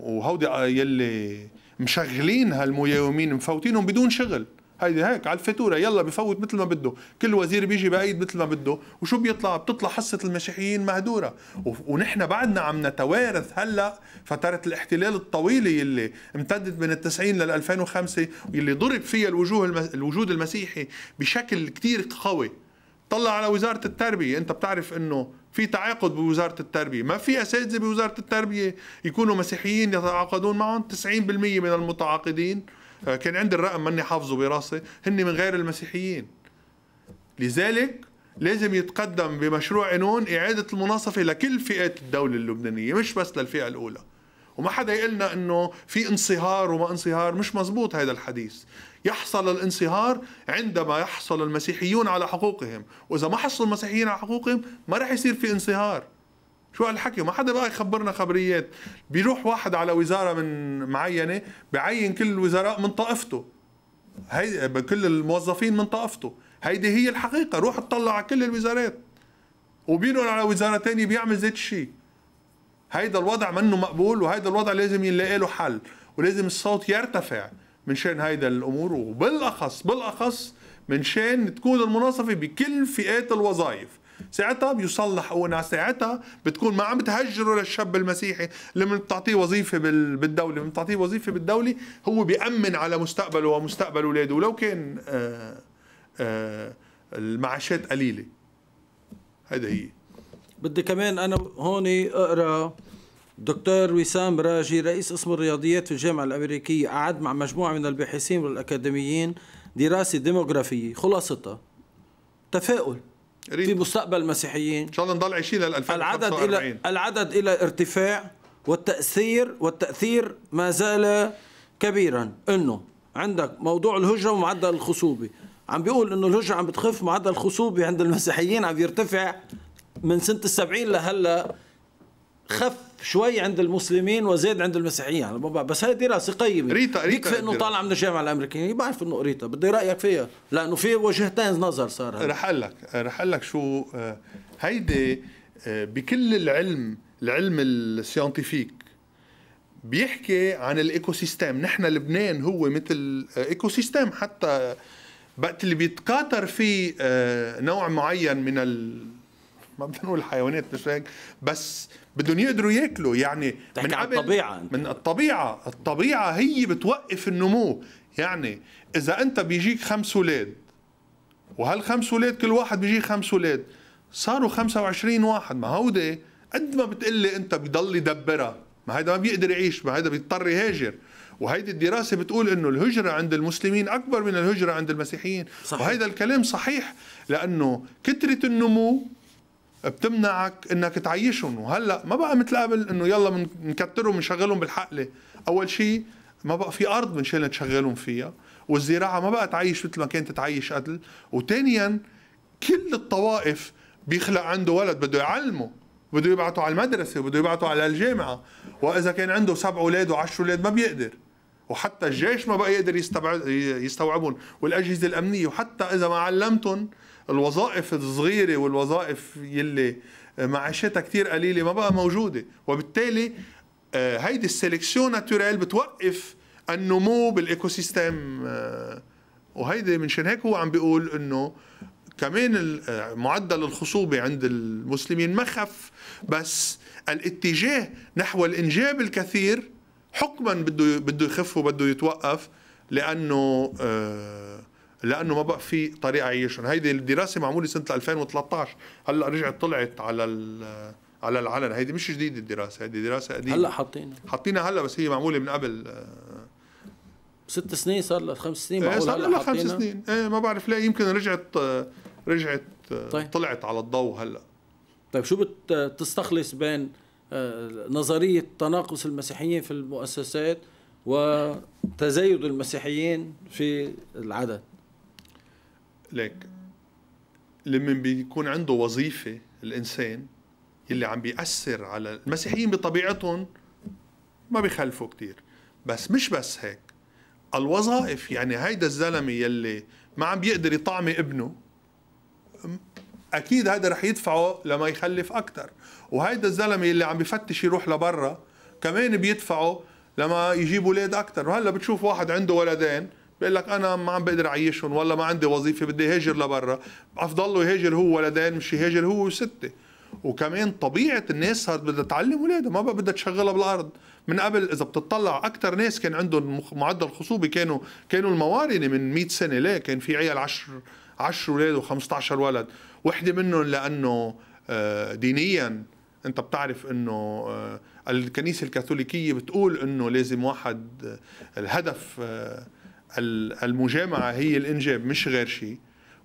وهودي يلي مشغلين هالمياومين مفوتينهم بدون شغل هيدي هيك على الفاتوره يلا بفوت مثل ما بده كل وزير بيجي بايد مثل ما بده وشو بيطلع بتطلع حصه المسيحيين مهدوره و... ونحن بعدنا عم نتوارث هلا فتره الاحتلال الطويله يلي امتدت من التسعين لل 2005 واللي ضرب فيها الوجوه الم... الوجود المسيحي بشكل كتير قوي طلع على وزاره التربيه انت بتعرف انه في تعاقد بوزاره التربيه ما في اساتذه بوزاره التربيه يكونوا مسيحيين يتعاقدون معهم 90% من المتعاقدين آه، كان عندي الرقم ماني حافظه براسي هن من غير المسيحيين لذلك لازم يتقدم بمشروع قانون إعادة المناصفة لكل فئات الدولة اللبنانية مش بس للفئة الأولى وما حدا يقلنا انه في انصهار وما انصهار مش مزبوط هذا الحديث يحصل الانصهار عندما يحصل المسيحيون على حقوقهم وإذا ما حصلوا المسيحيين على حقوقهم ما رح يصير في انصهار شو هالحكي ما حدا بقى يخبرنا خبريات بيروح واحد على وزارة من معينة بعين كل الوزراء من طائفته هي كل الموظفين من طائفته هيدي هي الحقيقة روح اطلع على كل الوزارات وبينقل على وزارة تانية بيعمل زيت الشيء هيدا الوضع منه مقبول وهيدا الوضع لازم ينلاقي له حل ولازم الصوت يرتفع من شان هيدا الامور وبالاخص بالاخص من شان تكون المناصفه بكل فئات الوظائف ساعتها بيصلح وناس ساعتها بتكون ما عم تهجره للشاب المسيحي اللي بتعطيه وظيفه بالدوله بتعطيه وظيفه بالدوله هو بيامن على مستقبله ومستقبل اولاده ولو كان آآ آه، آآ آه، المعاشات قليله هذا هي بدي كمان انا هون اقرا دكتور وسام راجي رئيس قسم الرياضيات في الجامعة الأمريكية قعد مع مجموعة من الباحثين والأكاديميين دراسة ديموغرافية خلاصتها تفاؤل في مستقبل المسيحيين إن شاء الله نضل عايشين لل 2045 العدد إلى العدد إلى ارتفاع والتأثير والتأثير ما زال كبيرا إنه عندك موضوع الهجرة ومعدل الخصوبة عم بيقول إنه الهجرة عم بتخف معدل الخصوبة عند المسيحيين عم يرتفع من سنة السبعين لهلا خف شوي عند المسلمين وزيد عند المسيحيين يعني بس هي دراسه قيمه ريتا ريتا بيكفي انه طالعه من الجامعه الامريكيه بعرف انه ريتا بدي رايك فيها لانه في وجهتين نظر صار رح لك رح لك شو آه، هيدي آه، بكل العلم العلم السيانتيفيك بيحكي عن الايكو سيستم نحن لبنان هو مثل آه، ايكو سيستم حتى وقت اللي بيتكاثر فيه نوع معين من ال ما بدنا نقول حيوانات مش هيك بس بدهم يقدروا ياكلوا يعني من قبل الطبيعه من الطبيعه الطبيعه هي بتوقف النمو يعني اذا انت بيجيك خمس اولاد وهالخمس اولاد كل واحد بيجي خمس اولاد صاروا 25 واحد ما هودي قد ما بتقلي انت بضل يدبرها ما هيدا ما بيقدر يعيش ما هيدا بيضطر يهاجر وهيدي الدراسة بتقول انه الهجرة عند المسلمين اكبر من الهجرة عند المسيحيين صحيح. وهيدا الكلام صحيح لانه كثرة النمو بتمنعك انك تعيشهم وهلا ما بقى مثل قبل انه يلا بنكترهم بنشغلهم بالحقله اول شيء ما بقى في ارض بنشيلها تشغلهم فيها والزراعه ما بقى تعيش مثل ما كانت تعيش قبل وثانيا كل الطوائف بيخلق عنده ولد بده يعلمه بده يبعته على المدرسه وبده يبعته على الجامعه واذا كان عنده سبع اولاد وعشر اولاد ما بيقدر وحتى الجيش ما بقى يقدر يستوعبهم والاجهزه الامنيه وحتى اذا ما علمتهم الوظائف الصغيره والوظائف يلي معاشاتها كثير قليله ما بقى موجوده وبالتالي آه، هيدي السلكسيون ناتوريل بتوقف النمو بالايكو سيستم آه، وهيدي منشان هيك هو عم بيقول انه كمان آه، معدل الخصوبة عند المسلمين ما خف بس الاتجاه نحو الإنجاب الكثير حكما بده بده يخف وبده يتوقف لأنه آه لانه ما بقى في طريقه يعيشهم هيدي الدراسه معموله سنه 2013 هلا رجعت طلعت على على العلن هيدي مش جديده الدراسه هيدي دراسه قديمه هلا حاطينها حاطينها هلا بس هي معموله من قبل آه، ست سنين صار لها خمس سنين إيه، معقول صار لها خمس سنين ايه ما بعرف ليه يمكن رجعت آه، رجعت آه، طيب. طلعت على الضوء هلا طيب شو بتستخلص بين نظرية تناقص المسيحيين في المؤسسات وتزايد المسيحيين في العدد لك لما بيكون عنده وظيفه الانسان اللي عم بيأثر على المسيحيين بطبيعتهم ما بيخلفوا كتير بس مش بس هيك الوظائف يعني هيدا الزلمة يلي ما عم بيقدر يطعمي ابنه اكيد هذا رح يدفعه لما يخلف اكثر وهيدا الزلمه اللي عم بفتش يروح لبرا كمان بيدفعه لما يجيب اولاد اكثر وهلا بتشوف واحد عنده ولدين بيقول لك انا ما عم بقدر اعيشهم ولا ما عندي وظيفه بدي هاجر لبرا افضل له يهاجر هو ولدين مش يهاجر هو وسته وكمان طبيعه الناس صارت بدها تعلم اولادها ما بقى بدها تشغلها بالارض من قبل اذا بتطلع اكثر ناس كان عندهم معدل خصوبه كانوا كانوا الموارنه من 100 سنه ليه كان في عيال 10 10 اولاد و15 ولد وحده منهم لانه آه، دينيا انت بتعرف انه آه، الكنيسه الكاثوليكيه بتقول انه لازم واحد آه، الهدف المجامعه هي الانجاب مش غير شيء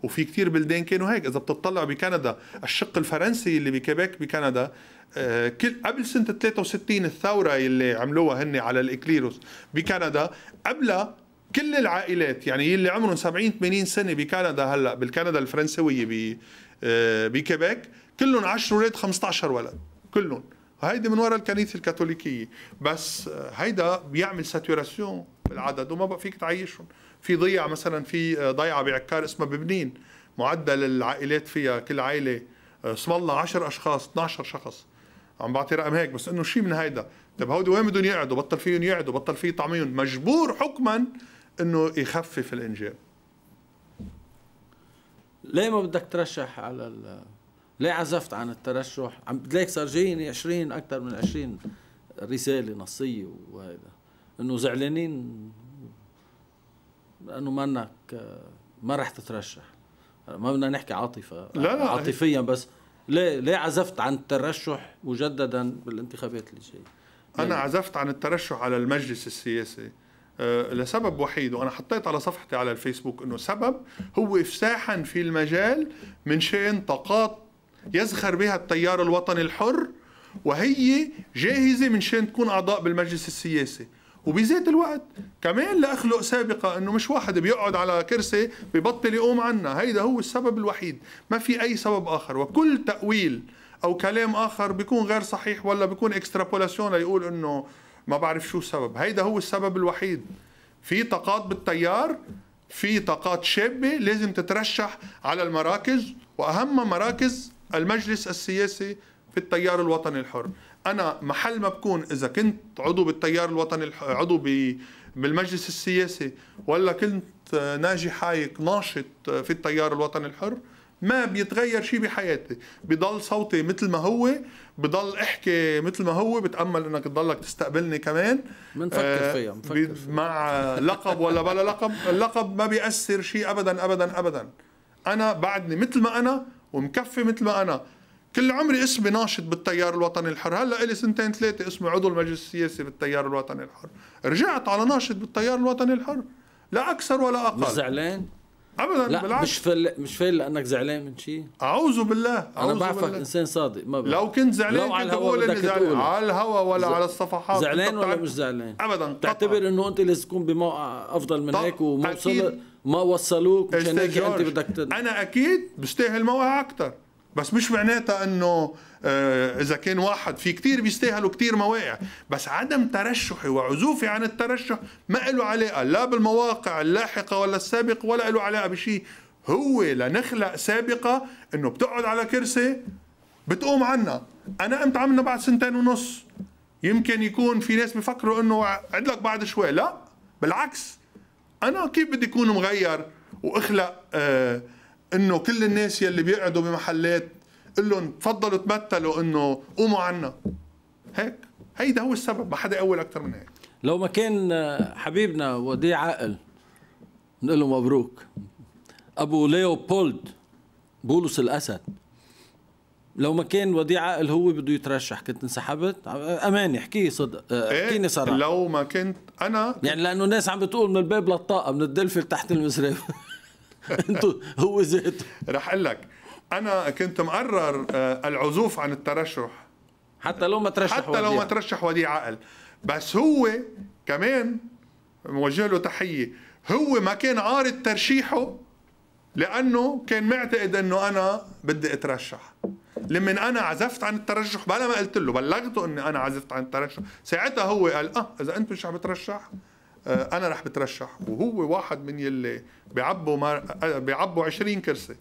وفي كتير بلدان كانوا هيك اذا بتطلع بكندا الشق الفرنسي اللي بكيبيك بكندا آه، كل قبل سنه 63 الثوره اللي عملوها هن على الاكليروس بكندا قبلها كل العائلات يعني اللي عمرهم 70 80 سنه بكندا هلا بالكندا الفرنسويه ب آه، كلهم 10 اولاد 15 ولد كلهم هيدي من وراء الكنيسه الكاثوليكيه بس آه، هيدا بيعمل ساتوراسيون العدد وما بقى فيك تعيشهم في ضيعة مثلا في ضيعة بعكار اسمها ببنين معدل العائلات فيها كل عائلة آه، اسم الله 10 أشخاص 12 شخص عم بعطي رقم هيك بس انه شيء من هيدا طيب هودي وين بدهم يقعدوا بطل فيهم يقعدوا بطل فيه طعميهم مجبور حكما انه يخفف الانجاب ليه ما بدك ترشح على ال... ليه عزفت عن الترشح عم ليك صار جايين 20 اكثر من 20 رساله نصيه وهذا انه زعلانين لانه ما انك ما رح تترشح ما بدنا نحكي عاطفه لا لا عاطفيا بس ليه ليه عزفت عن الترشح مجددا بالانتخابات اللي جايه؟ انا يعني عزفت عن الترشح على المجلس السياسي آه، لسبب وحيد وانا حطيت على صفحتي على الفيسبوك انه سبب هو افساحا في المجال من شان طاقات يزخر بها التيار الوطني الحر وهي جاهزه من شان تكون اعضاء بالمجلس السياسي وبذات الوقت كمان لاخلق سابقه انه مش واحد بيقعد على كرسي ببطل يقوم عنا هيدا هو السبب الوحيد ما في اي سبب اخر وكل تاويل او كلام اخر بيكون غير صحيح ولا بيكون اكسترابولاسيون ليقول انه ما بعرف شو السبب هيدا هو السبب الوحيد في طاقات بالتيار في طاقات شابه لازم تترشح على المراكز واهم مراكز المجلس السياسي في التيار الوطني الحر انا محل ما بكون اذا كنت عضو بالتيار الوطني عضو بالمجلس السياسي ولا كنت ناجي حايك ناشط في التيار الوطني الحر ما بيتغير شيء بحياتي بضل صوتي مثل ما هو بضل احكي مثل ما هو بتامل انك تضلك تستقبلني كمان بنفكر آه، فيها بنفكر فيها. مع لقب ولا بلا لقب اللقب ما بيأثر شيء ابدا ابدا ابدا انا بعدني مثل ما انا ومكفي مثل ما انا كل عمري اسمي ناشط بالتيار الوطني الحر هلا لي سنتين ثلاثه اسمي عضو المجلس السياسي بالتيار الوطني الحر رجعت على ناشط بالتيار الوطني الحر لا اكثر ولا اقل مش زعلان ابدا لا بالعكس مش فل مش فل لانك زعلان من شيء اعوذ بالله اعوذ انا بعرفك بالله. انسان صادق ما بقى. لو كنت زعلان كنت بقول اني زعلان على الهوا ولا ز... على الصفحات زعلان ولا مش زعلان ابدا تعتبر انه انت لازم تكون بموقع افضل من هيك وما وصل ما وصلوك مشان هيك انت بدك تد... انا اكيد بستاهل موقع اكثر بس مش معناتها انه آه، اذا كان واحد في كثير بيستاهلوا كثير مواقع بس عدم ترشحي وعزوفي عن الترشح ما له علاقه لا بالمواقع اللاحقه ولا السابقه ولا له علاقه بشيء هو لنخلق سابقه انه بتقعد على كرسي بتقوم عنا انا قمت عنا بعد سنتين ونص يمكن يكون في ناس بيفكروا انه عدلك بعد شوي لا بالعكس انا كيف بدي اكون مغير واخلق آه انه كل الناس يلي بيقعدوا بمحلات قل لهم تفضلوا تمثلوا انه قوموا عنا هيك هيدا هو السبب ما حدا اول اكثر من هيك لو ما كان آه، حبيبنا وديع عاقل نقول له مبروك ابو ليوبولد بولس الاسد لو ما كان وديع عاقل هو بده يترشح كنت انسحبت امانه احكي صدق احكيني آه، إيه؟ صراحه لو ما كنت انا يعني لانه الناس عم بتقول من الباب للطاقه من الدلفل تحت المزرعه (laughs) (laughs) انتوا هو ذاته رح اقول لك انا كنت مقرر آه، العزوف عن الترشح حتى لو ما ترشح حتى لو ما ترشح ودي عقل بس هو كمان موجه له تحيه هو ما كان عارض ترشيحه لانه كان معتقد انه انا بدي اترشح لما انا عزفت عن الترشح بلا ما قلت له بلغته اني انا عزفت عن الترشح ساعتها هو قال اه اذا انت مش عم ترشح آه، انا رح بترشح وهو واحد من يلي بيعبوا ما آه، بيعبوا 20 كرسي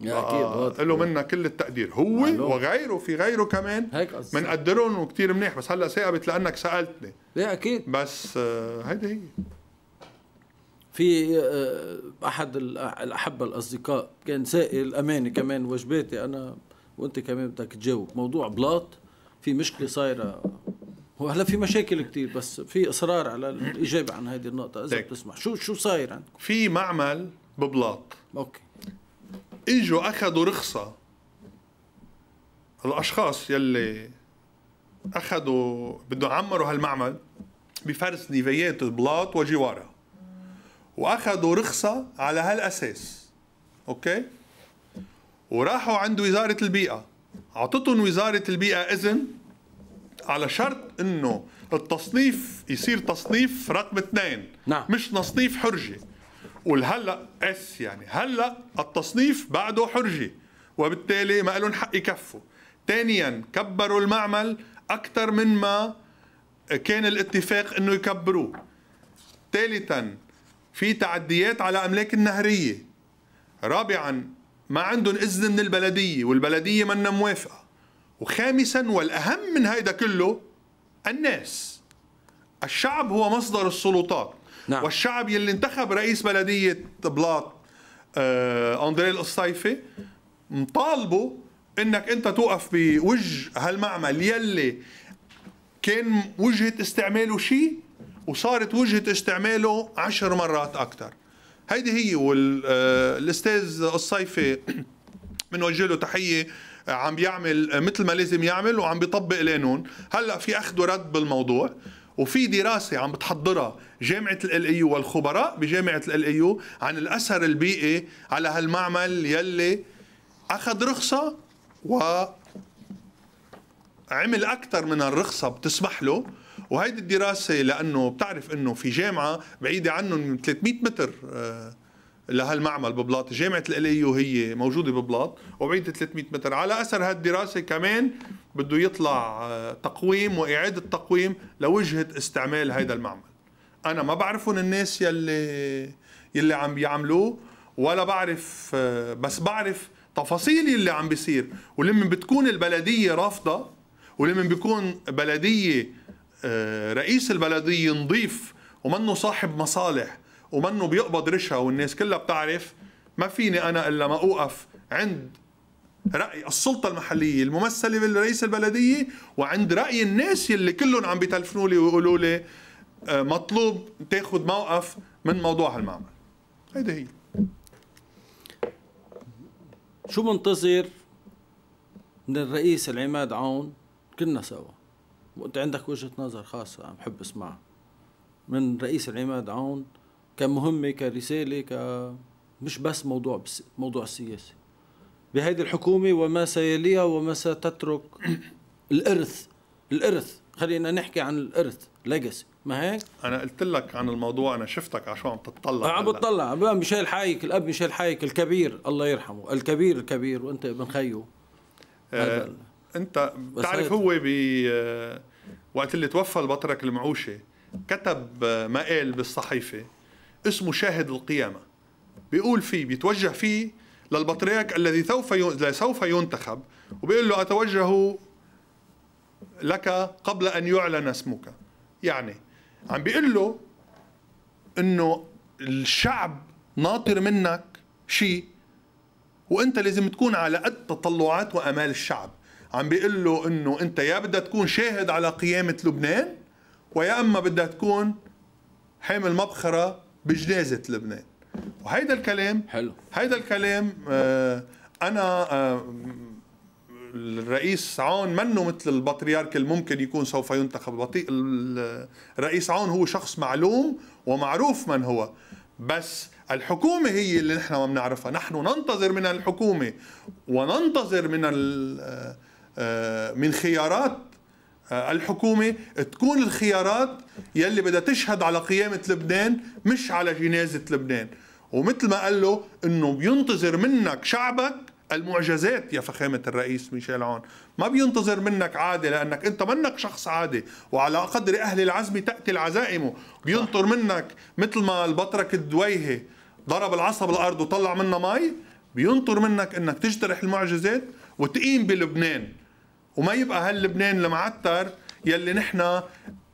اكيد آه، له منا كل التقدير هو معلوم. وغيره في غيره كمان هيك بنقدرهم وكثير منيح بس هلا ثاقبت لانك سالتني ايه اكيد بس هيدي هي في احد الاحبه الاصدقاء كان سائل اماني كمان وجباتي انا وانت كمان بدك تجاوب موضوع بلاط في مشكله صايره وهلا في مشاكل كثير بس في اصرار على الاجابه عن هذه النقطه اذا طيب. بتسمح شو شو صاير عندكم في معمل ببلاط اوكي اجوا اخذوا رخصه الاشخاص يلي اخذوا بدهم يعمروا هالمعمل بفرز نيفيات بلاط وجوارها واخذوا رخصه على هالاساس اوكي وراحوا عند وزاره البيئه اعطتهم وزاره البيئه اذن على شرط انه التصنيف يصير تصنيف رقم اثنين نعم. مش تصنيف حرجه والهلا اس يعني هلا التصنيف بعده حرجه وبالتالي ما لهم حق يكفوا ثانيا كبروا المعمل اكثر من ما كان الاتفاق انه يكبروه ثالثا في تعديات على املاك النهريه رابعا ما عندهم اذن من البلديه والبلديه منا موافقه وخامسا والأهم من هيدا كله الناس الشعب هو مصدر السلطات نعم. والشعب يلي انتخب رئيس بلدية بلاط آه أندري القصيفي مطالبه انك انت توقف بوجه هالمعمل يلي كان وجهة استعماله شيء وصارت وجهة استعماله عشر مرات أكثر هيدي هي والأستاذ آه، الصيفي بنوجه (clears throat) له تحية عم بيعمل مثل ما لازم يعمل وعم بيطبق القانون هلا في اخذ ورد بالموضوع وفي دراسة عم بتحضرها جامعة ال يو والخبراء بجامعة ال يو عن الأثر البيئي على هالمعمل يلي أخذ رخصة وعمل أكثر من الرخصة بتسمح له وهيدي الدراسة لأنه بتعرف أنه في جامعة بعيدة من 300 متر آه، لهالمعمل ببلاط جامعة الإليو هي موجودة ببلاط وبعيدة 300 متر على أثر هالدراسة كمان بده يطلع آه، تقويم وإعادة تقويم لوجهة استعمال هيدا المعمل أنا ما بعرفون الناس يلي يلي عم بيعملوه ولا بعرف آه، بس بعرف تفاصيل يلي عم بيصير ولما بتكون البلدية رافضة ولما بيكون بلدية آه، رئيس البلدية نظيف ومنه صاحب مصالح ومنه بيقبض رشا والناس كلها بتعرف ما فيني انا الا ما اوقف عند راي السلطه المحليه الممثله بالرئيس البلديه وعند راي الناس يلي كلهم عم بيتلفنوا لي ويقولوا لي آه، مطلوب تاخذ موقف من موضوع هالمعمل هيدي هي شو منتظر من الرئيس العماد عون كلنا سوا وانت عندك وجهه نظر خاصه عم بحب اسمعها من رئيس العماد عون كمهمه كرساله ك مش بس موضوع بس موضوع سياسي بهذه الحكومه وما سيليها وما ستترك الارث الارث خلينا نحكي عن الارث ليجاسي ما هيك؟ انا قلت لك عن الموضوع انا شفتك على شو عم تطلع عم بتطلع ميشيل حايك الاب ميشيل حايك الكبير الله يرحمه الكبير الكبير وانت ابن خيو آه انت بتعرف هو ب آه، وقت اللي توفى البطرك المعوشي كتب آه، مقال بالصحيفه اسمه شاهد القيامة بيقول فيه بيتوجه فيه للبطريرك الذي سوف سوف ينتخب وبيقول له أتوجه لك قبل أن يعلن اسمك يعني عم بيقول له أنه الشعب ناطر منك شيء وانت لازم تكون على قد تطلعات وامال الشعب عم بيقول له انه انت يا بدها تكون شاهد على قيامه لبنان ويا اما بدها تكون حامل مبخره بجنازه لبنان وهيدا الكلام حلو هيدا الكلام آه انا آه الرئيس عون منه مثل البطريرك الممكن يكون سوف ينتخب بطيء الرئيس عون هو شخص معلوم ومعروف من هو بس الحكومة هي اللي نحن ما بنعرفها نحن ننتظر من الحكومة وننتظر من آه، آه، من خيارات آه، الحكومة تكون الخيارات يلي بدها تشهد على قيامة لبنان مش على جنازة لبنان ومثل ما قال له انه بينتظر منك شعبك المعجزات يا فخامة الرئيس ميشيل عون ما بينتظر منك عادة لأنك أنت منك شخص عادي وعلى قدر أهل العزم تأتي العزائم بينطر منك مثل ما البطرك الدويهي ضرب العصا بالأرض وطلع منها مي بينطر منك أنك تجترح المعجزات وتقيم بلبنان وما يبقى هاللبنان المعتر يلي نحن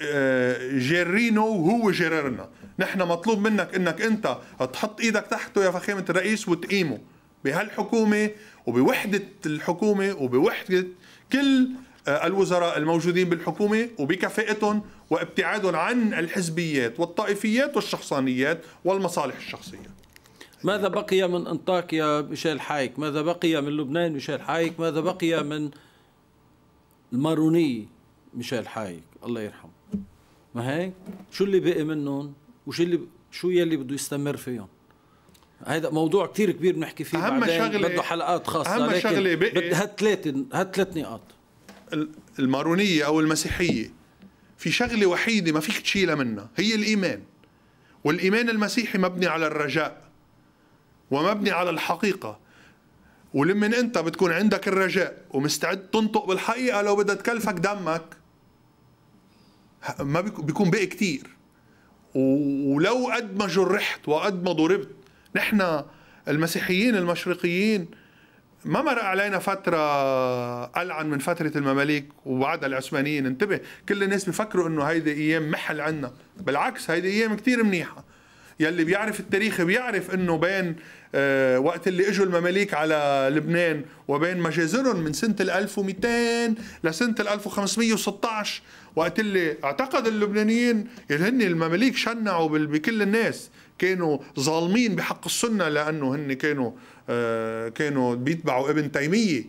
آه، جيرينه وهو جررنا نحن مطلوب منك انك انت تحط ايدك تحته يا فخامه الرئيس وتقيمه بهالحكومه وبوحده الحكومه وبوحده كل آه، الوزراء الموجودين بالحكومه وبكفاءتهم وابتعادهم عن الحزبيات والطائفيات والشخصانيات والمصالح الشخصيه. ماذا بقي من انطاكيا ميشيل حايك؟ ماذا بقي من لبنان ميشيل حايك؟ ماذا بقي من المارونية ميشيل حايك الله يرحمه ما هيك شو اللي بقي منهم وشو اللي شو يلي بده يستمر فيهم هذا موضوع كثير كبير بنحكي فيه أهم بعدين شغلة بده حلقات خاصة أهم لكن شغلة بقي هالثلاث هالثلاث نقاط المارونية أو المسيحية في شغلة وحيدة ما فيك تشيلها منها هي الإيمان والإيمان المسيحي مبني على الرجاء ومبني على الحقيقة ولمن انت بتكون عندك الرجاء ومستعد تنطق بالحقيقه لو بدها تكلفك دمك ما بيكون بقي كتير ولو قد ما جرحت وقد ما ضربت نحن المسيحيين المشرقيين ما مرق علينا فترة ألعن من فترة المماليك وبعدها العثمانيين انتبه كل الناس بيفكروا انه هيدي ايام محل عنا بالعكس هيدي ايام كتير منيحة يلي بيعرف التاريخ بيعرف انه بين آه، وقت اللي اجوا المماليك على لبنان وبين ما جازرهم من سنه 1200 لسنه 1516 وقت اللي اعتقد اللبنانيين يلي هن المماليك شنعوا بكل الناس كانوا ظالمين بحق السنه لانه هن كانوا آه، كانوا بيتبعوا ابن تيميه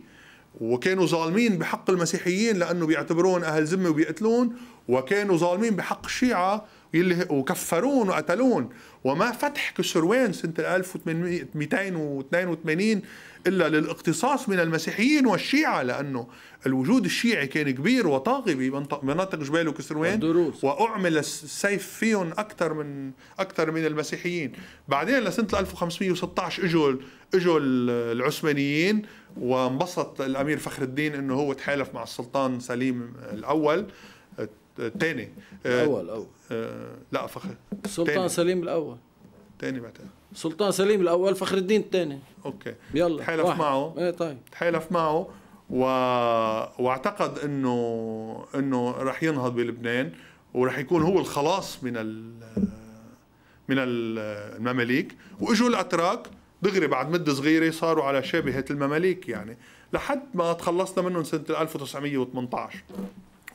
وكانوا ظالمين بحق المسيحيين لانه بيعتبرون اهل ذمه وبيقتلون وكانوا ظالمين بحق الشيعه يلي وكفرون وقتلون وما فتح كسروان سنة 1282 إلا للاقتصاص من المسيحيين والشيعة لأنه الوجود الشيعي كان كبير وطاغي بمناطق جبال وكسروان وأعمل السيف فيهم أكثر من أكثر من المسيحيين بعدين لسنة 1516 إجوا إجوا العثمانيين وانبسط الأمير فخر الدين أنه هو تحالف مع السلطان سليم الأول الثاني آه، الاول الاول آه، لا فخر سلطان تاني. سليم الاول ثاني بعدين سلطان سليم الاول فخر الدين الثاني اوكي يلا تحالف معه ايه طيب تحالف معه و... واعتقد انه انه راح ينهض بلبنان وراح يكون هو الخلاص من ال... من المماليك واجوا الاتراك دغري بعد مده صغيره صاروا على شبهه المماليك يعني لحد ما تخلصنا منهم سنه 1918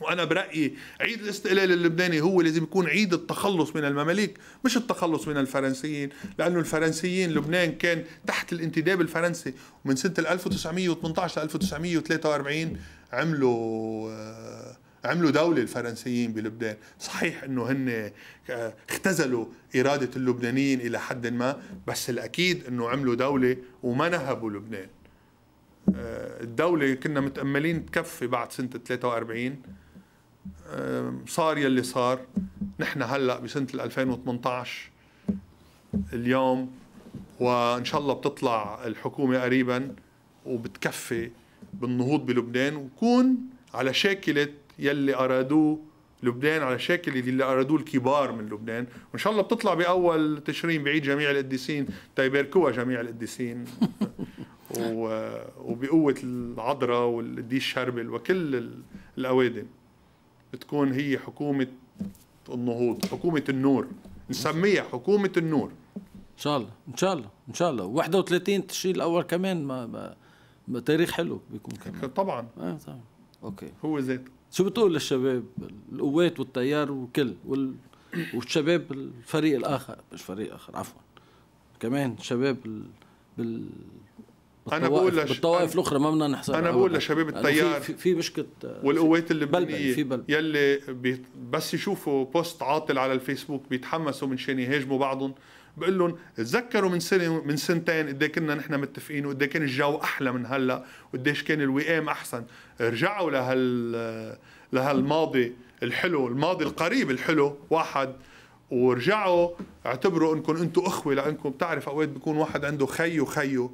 وانا برايي عيد الاستقلال اللبناني هو لازم يكون عيد التخلص من المماليك مش التخلص من الفرنسيين لانه الفرنسيين لبنان كان تحت الانتداب الفرنسي ومن سنه 1918 ل 1943 عملوا آه، عملوا دولة الفرنسيين بلبنان صحيح انه هن آه، اختزلوا إرادة اللبنانيين إلى حد ما بس الأكيد انه عملوا دولة وما نهبوا لبنان آه، الدولة كنا متأملين تكفي بعد سنة 43 صار يلي صار نحن هلا بسنه 2018 اليوم وان شاء الله بتطلع الحكومه قريبا وبتكفي بالنهوض بلبنان وكون على شاكله يلي ارادوه لبنان على شكل اللي ارادوه الكبار من لبنان وان شاء الله بتطلع باول تشرين بعيد جميع القديسين تيباركوها جميع القديسين (laughs) وبقوه العذراء والقديس شربل وكل الاوادم بتكون هي حكومة النهوض حكومة النور نسميها حكومة النور ان شاء الله ان شاء الله ان شاء الله 31 تشرين الاول كمان ما, ما, ما تاريخ حلو بيكون كمان طبعا اه طبعا اوكي هو ذاته شو بتقول للشباب القوات والتيار والكل وال... والشباب الفريق الاخر مش فريق اخر عفوا كمان شباب ال... بال انا بقول لش... بالطوائف الاخرى ما بدنا نحصر انا بقول لشباب يعني التيار في, في مشكله والقوات يعني اللبنانيه في بلبن. يلي بي... بس يشوفوا بوست عاطل على الفيسبوك بيتحمسوا من شان يهاجموا بعضهم بقول لهم تذكروا من سنه من سنتين قد إيه كنا نحن متفقين وقد إيه كان الجو احلى من هلا وقديش كان الوئام احسن رجعوا لهال لهالماضي الحلو الماضي القريب الحلو واحد ورجعوا اعتبروا انكم انتم اخوه لانكم بتعرف اوقات بيكون واحد عنده خي وخيه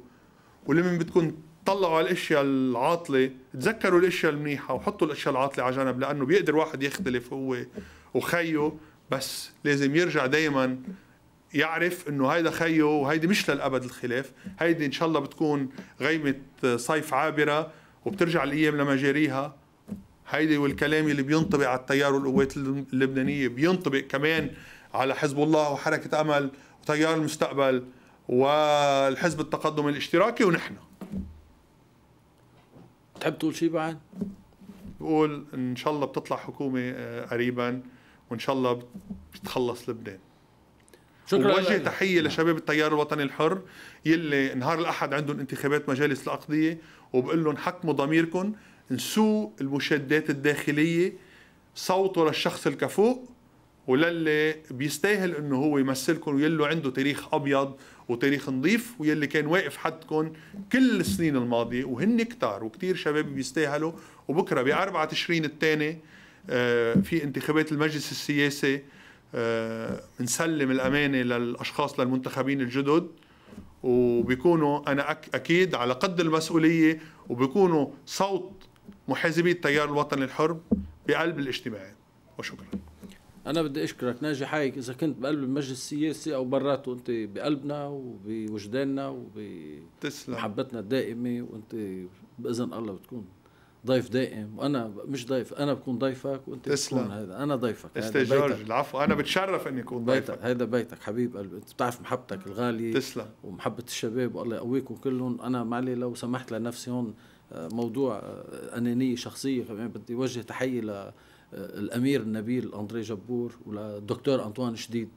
ولما بتكون طلعوا على الاشياء العاطله تذكروا الاشياء المنيحه وحطوا الاشياء العاطله على جنب لانه بيقدر واحد يختلف هو وخيه بس لازم يرجع دائما يعرف انه هيدا خيه وهيدي مش للابد الخلاف هيدي ان شاء الله بتكون غيمه صيف عابره وبترجع الايام لمجاريها هيدي والكلام اللي بينطبق على التيار والقوات اللبنانيه بينطبق كمان على حزب الله وحركه امل وتيار المستقبل والحزب التقدم الاشتراكي ونحن تحب تقول شيء بعد؟ بقول ان شاء الله بتطلع حكومه آه، قريبا وان شاء الله بتخلص لبنان شكرا ووجه تحيه نعم. لشباب التيار الوطني الحر يلي نهار الاحد عندهم انتخابات مجالس الاقضيه وبقول لهم حكموا ضميركم انسوا المشادات الداخليه صوتوا للشخص الكفوق وللي بيستاهل انه هو يمثلكم ويلي عنده تاريخ ابيض وتاريخ نظيف ويلي كان واقف حدكم كل السنين الماضيه وهن كتار وكثير شباب بيستاهلوا وبكره ب 4 تشرين الثاني آه، في انتخابات المجلس السياسي آه، نسلم الامانه للاشخاص للمنتخبين الجدد وبيكونوا انا اكيد على قد المسؤوليه وبيكونوا صوت محاسبي التيار الوطني الحر بقلب الاجتماعات وشكرا انا بدي اشكرك ناجي حايك اذا كنت بقلب المجلس السياسي او براته انت بقلبنا وبوجداننا وبمحبتنا الدائمه وانت باذن الله بتكون ضيف دائم وانا مش ضيف انا بكون ضيفك وانت تسلم. بتكون هذا انا ضيفك استاذ جورج العفو انا بتشرف اني اكون ضيفك بيتك. هذا بيتك حبيب قلبي انت بتعرف محبتك الغاليه تسلم ومحبه الشباب والله يقويكم كلهم انا معلي لو سمحت لنفسي هون آه، موضوع آه، انانيه شخصيه يعني بدي وجه تحيه آه، الامير النبيل اندري جبور وللدكتور انطوان شديد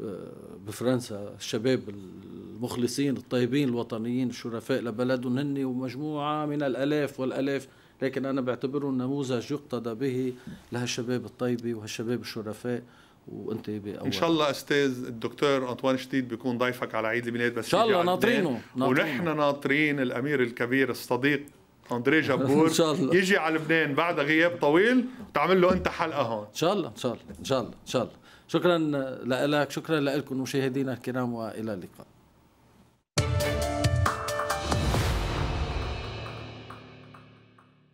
آه، بفرنسا الشباب المخلصين الطيبين الوطنيين الشرفاء لبلدهم هن ومجموعه من الالاف والالاف لكن انا بعتبره نموذج يقتدى به لهالشباب الطيبه وهالشباب الشرفاء وانت باول ان شاء الله استاذ الدكتور انطوان شديد بيكون ضيفك على عيد الميلاد بس ان شاء الله ناطرينه ونحن ناطرين الامير الكبير الصديق اندري (laughs) جابور ان شاء الله يجي على لبنان بعد غياب طويل وتعمل له انت حلقه هون ان شاء الله ان شاء الله ان شاء الله ان شاء الله شكرا لك شكرا لكم مشاهدينا الكرام والى اللقاء